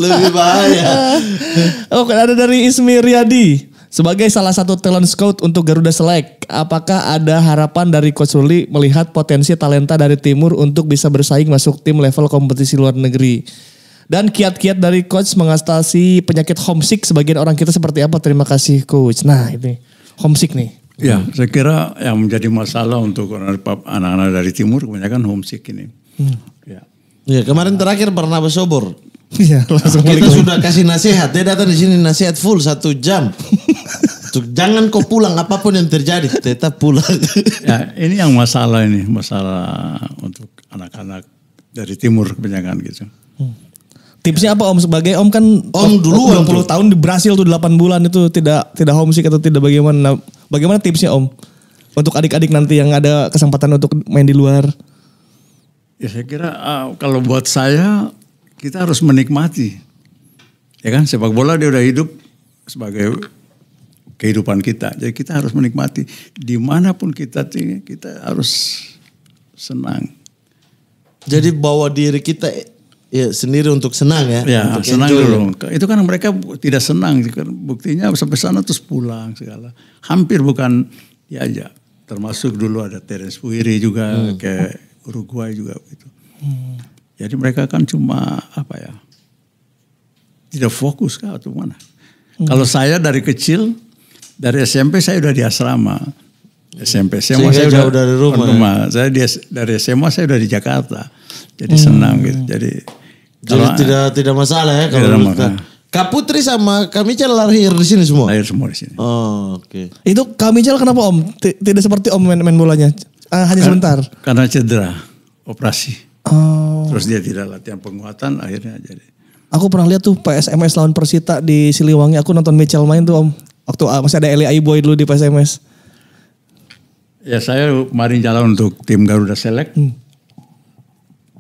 lebih bahaya. Oh, ada dari Ismi Riyadi. Sebagai salah satu talent scout untuk Garuda Select, apakah ada harapan dari Coach Ruli melihat potensi talenta dari timur untuk bisa bersaing masuk tim level kompetisi luar negeri? Dan kiat-kiat dari coach mengatasi penyakit homesick sebagian orang kita seperti apa? Terima kasih coach. Nah, ini homesick nih. Ya, saya kira yang menjadi masalah untuk anak-anak dari timur kebanyakan homesick ini. Hmm. Ya. ya, kemarin terakhir pernah bersobor. Iya, langsung Kita sudah kasih nasihat, dia datang di sini nasihat full satu jam. Jangan kau pulang apapun yang terjadi, tetap pulang. ya, ini yang masalah ini, masalah untuk anak-anak dari timur kebanyakan gitu. Tipsnya apa Om sebagai Om kan Om dulu 20 tahun di Brasil tuh 8 bulan itu tidak tidak homesick atau tidak bagaimana bagaimana tipsnya Om untuk adik-adik nanti yang ada kesempatan untuk main di luar? Ya saya kira uh, kalau buat saya kita harus menikmati. Ya kan sepak bola dia udah hidup sebagai kehidupan kita. Jadi kita harus menikmati dimanapun kita kita harus senang. Jadi bawa diri kita ya sendiri untuk senang ya. Ya untuk senang dulu. dulu. Itu kan mereka tidak senang. Buktinya sampai sana terus pulang segala. Hampir bukan diajak. Termasuk dulu ada Terence Puiri juga hmm. ke Uruguay juga gitu. Hmm. Jadi mereka kan cuma apa ya? Tidak fokus kah atau mana? Hmm. Kalau saya dari kecil dari SMP saya udah di asrama. SMP SMA saya udah dari rumah. rumah. Ya? Saya di, dari SMA saya udah di Jakarta. Jadi hmm. senang gitu. Jadi jadi kalau, tidak tidak masalah ya kalau masalah. Kak Putri sama Kamijal lahir di sini semua. Lahir semua di sini. Oh, oke. Okay. Itu Kamijal kenapa Om? tidak seperti Om main, main bolanya. Uh, hanya Kar sebentar. Karena cedera, operasi. Oh. Terus dia tidak latihan penguatan akhirnya jadi. Aku pernah lihat tuh PSMS lawan Persita di Siliwangi. Aku nonton Mitchell main tuh om. Waktu ah, masih ada Eli Boy dulu di PSMS. Ya saya kemarin jalan untuk tim Garuda Select. Hmm.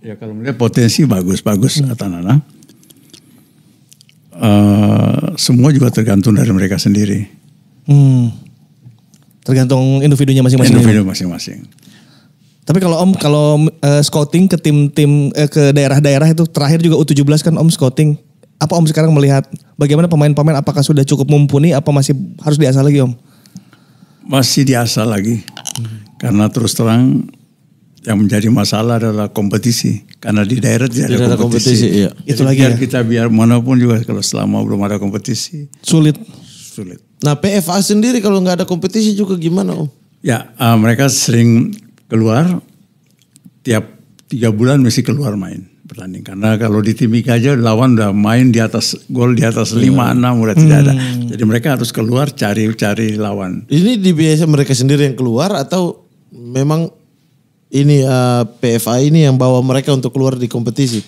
Ya kalau melihat potensi bagus-bagus hmm. Nana. Uh, semua juga tergantung dari mereka sendiri. Hmm. Tergantung individunya masing-masing. Individu ya? masing-masing. Tapi kalau Om kalau uh, scouting ke tim-tim uh, eh, ke daerah-daerah itu terakhir juga U17 kan Om scouting. Apa Om sekarang melihat bagaimana pemain-pemain apakah sudah cukup mumpuni apa masih harus diasah lagi Om? Masih diasah lagi. Hmm. Karena terus terang yang menjadi masalah adalah kompetisi karena di daerah tidak ada, ada kompetisi. kompetisi iya. Itu lagi biar ya. kita biar manapun juga kalau selama belum ada kompetisi sulit sulit. Nah PFA sendiri kalau nggak ada kompetisi juga gimana om? Ya uh, mereka sering keluar tiap tiga bulan mesti keluar main bertanding karena kalau di Timika aja lawan udah main di atas gol di atas iya. lima hmm. enam udah tidak ada hmm. jadi mereka harus keluar cari cari lawan ini dibiasa mereka sendiri yang keluar atau memang ini uh, eh, PFA ini yang bawa mereka untuk keluar di kompetisi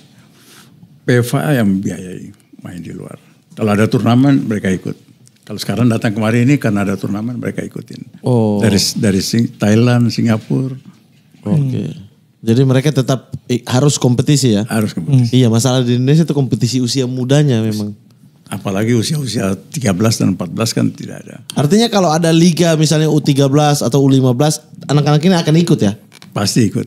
PFA yang biayai main di luar kalau ada turnamen mereka ikut kalau sekarang datang kemarin ini karena ada turnamen mereka ikutin oh. dari dari Thailand Singapura Oke. Okay. Hmm. Jadi mereka tetap harus kompetisi ya? Harus kompetisi. Hmm. Iya masalah di Indonesia itu kompetisi usia mudanya memang. Apalagi usia-usia 13 dan 14 kan tidak ada. Artinya kalau ada liga misalnya U13 atau U15, anak-anak ini akan ikut ya? Pasti ikut.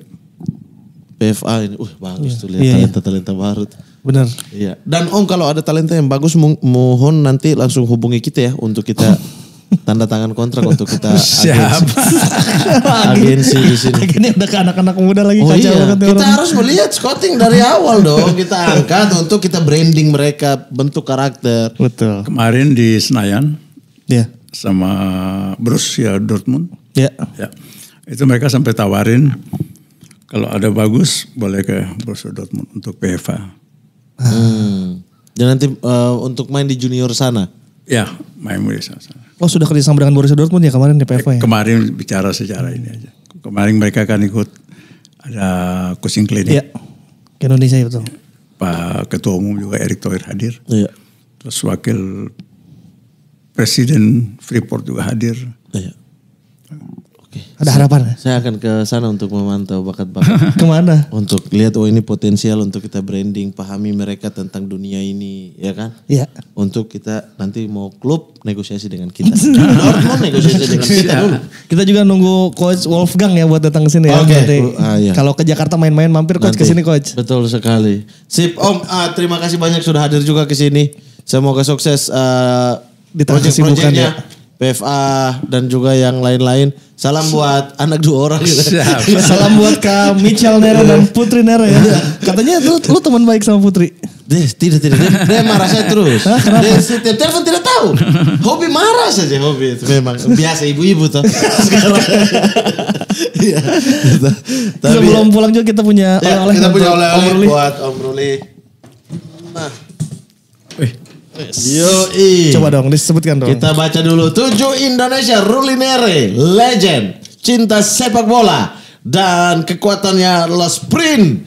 PFA ini, uh bagus iya. tuh lihat iya, iya. talenta-talenta baru. Benar. Iya. Dan Om kalau ada talenta yang bagus mohon nanti langsung hubungi kita ya untuk kita tanda tangan kontrak untuk kita siapa agensi di sini Ini udah ke anak-anak muda lagi oh, iya. kita orang. harus melihat scouting dari awal dong kita angkat untuk kita branding mereka bentuk karakter betul kemarin di Senayan ya yeah. sama ya Dortmund ya yeah. ya itu mereka sampai tawarin kalau ada bagus boleh ke Borussia Dortmund untuk PFA hmm. Ah. dan nanti uh, untuk main di junior sana Ya, main murid sama-sama. Oh sudah kerjasama dengan Borussia Dortmund ya kemarin di PFA ya? Eh, kemarin bicara secara ini aja. Kemarin mereka kan ikut ada coaching klinik. Iya, ke Indonesia itu. Ya, betul. Ya. Pak Ketua Umum juga Erick Thohir hadir. Iya. Terus Wakil Presiden Freeport juga hadir. Iya. Okay. Ada harapan? Saya, saya akan ke sana untuk memantau bakat-bakat. Kemana? Untuk lihat oh ini potensial untuk kita branding, pahami mereka tentang dunia ini, ya kan? Iya. Untuk kita nanti mau klub negosiasi dengan kita. Dortmund negosiasi dengan kita iya. dulu. Kita juga nunggu coach Wolfgang ya buat datang ke sini ya. Oke. Oh, ah, iya. Kalau ke Jakarta main-main mampir coach ke sini coach. Betul sekali. Sip Om, ah, terima kasih banyak sudah hadir juga ke sini. Semoga sukses uh, di project-projectnya. Ya. PFA dan juga yang lain-lain. Salam buat anak dua orang gitu. Salam buat Kak Michel Nero dan Putri Nero ya. Iya. Katanya lu, lu teman baik sama Putri. Des, tidak, tidak. Dia, dia marah saya terus. Hah, kenapa? Des, setiap telepon tidak tahu. Hobi marah saja hobi itu memang. Biasa ibu-ibu tuh. Sekarang. Iya. Tapi, Sebelum pulang juga kita punya oleh-oleh. Ya, kita punya oleh-oleh buat Om Ruli. Nah. Yo, coba dong disebutkan dong. Kita baca dulu tujuh Indonesia Rulinere Legend cinta sepak bola dan kekuatannya Los Prin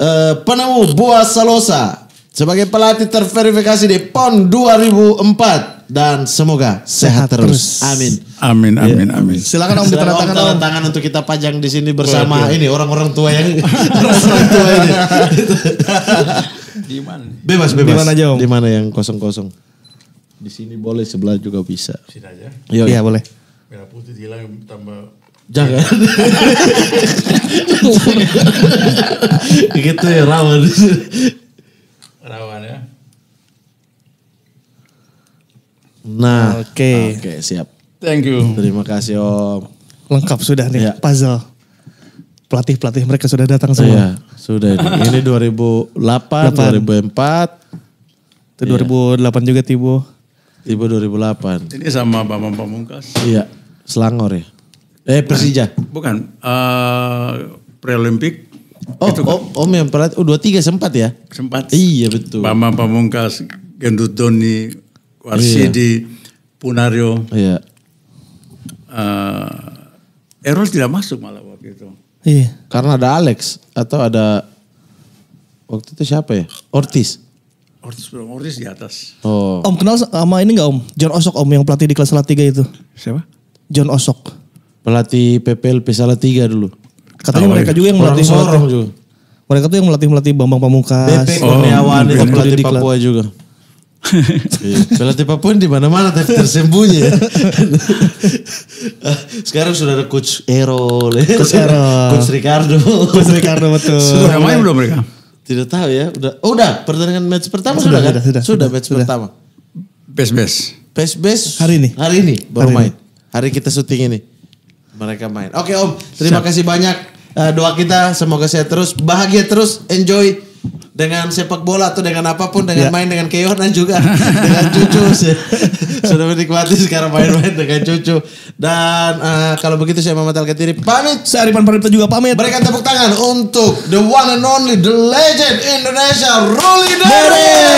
uh, eh, penemu buah Salosa sebagai pelatih terverifikasi di PON 2004 dan semoga sehat, sehat terus. terus. Amin. Amin ya. amin yeah. amin. Silakan Om ditandatangan tangan untuk kita pajang di sini bersama oh, ini orang-orang tua yang orang-orang tua ini. Di mana? Bebas, bebas. Di mana aja, Om? Di mana yang kosong-kosong? Di sini boleh, sebelah juga bisa. Sini aja. Iya, iya. iya boleh. Merah putih hilang tambah Jangan. gitu ya rawan. Rawan ya. Nah, oke. Okay. Oke, okay, siap. Thank you. Terima kasih, Om. Lengkap sudah nih ya. puzzle pelatih-pelatih mereka sudah datang semua. Iya, sudah ini. ini 2008, 8. 2004. Itu iya. 2008 juga Tibo. Tibo 2008. Ini sama Bambang Pamungkas. Iya, Selangor ya. Eh Persija. Eh, bukan, uh, Preolimpik. Oh, itu, oh, Om oh, yang pelatih, oh 23 sempat ya? Sempat. Iya betul. Bambang Pamungkas, Gendut Doni, Warsidi, iya. Punario. Iya. Uh, Errol tidak masuk malah Iya. Karena ada Alex atau ada waktu itu siapa ya? Ortiz. Ortiz belum, Ortiz di atas. Oh. Om kenal sama ini nggak Om? John Osok Om yang pelatih di kelas salah tiga itu. Siapa? John Osok. Pelatih PPLP salah tiga dulu. Katanya oh, mereka iya. juga yang melatih Orang melatih. Juga. Mereka tuh yang melatih melatih Bambang Pamungkas. BP oh, Kurniawan itu pelatih di Papua juga. Pelatih iya, Papua di mana-mana tapi tersembunyi ah, Sekarang sudah ada coach Erol, coach Erol, coach Ricardo, coach Ricardo betul. Sudah main belum mereka? Tidak tahu ya. Udah, oh, udah pertandingan match pertama sudah, sudah kan? Sudah, sudah, sudah match sudah. pertama. Best best. Best best hari ini. Hari ini baru hari main. Ini. Hari kita syuting ini. Mereka main. Oke Om, terima Siap. kasih banyak. Uh, doa kita semoga saya terus bahagia terus, enjoy dengan sepak bola atau dengan apapun dengan yeah. main dengan Keo juga dengan cucu sudah menikmati sekarang main-main dengan cucu dan uh, kalau begitu saya Muhammad Al pamit saya Arifan Pradipta juga pamit berikan tepuk tangan untuk the one and only the legend Indonesia Ruli Dere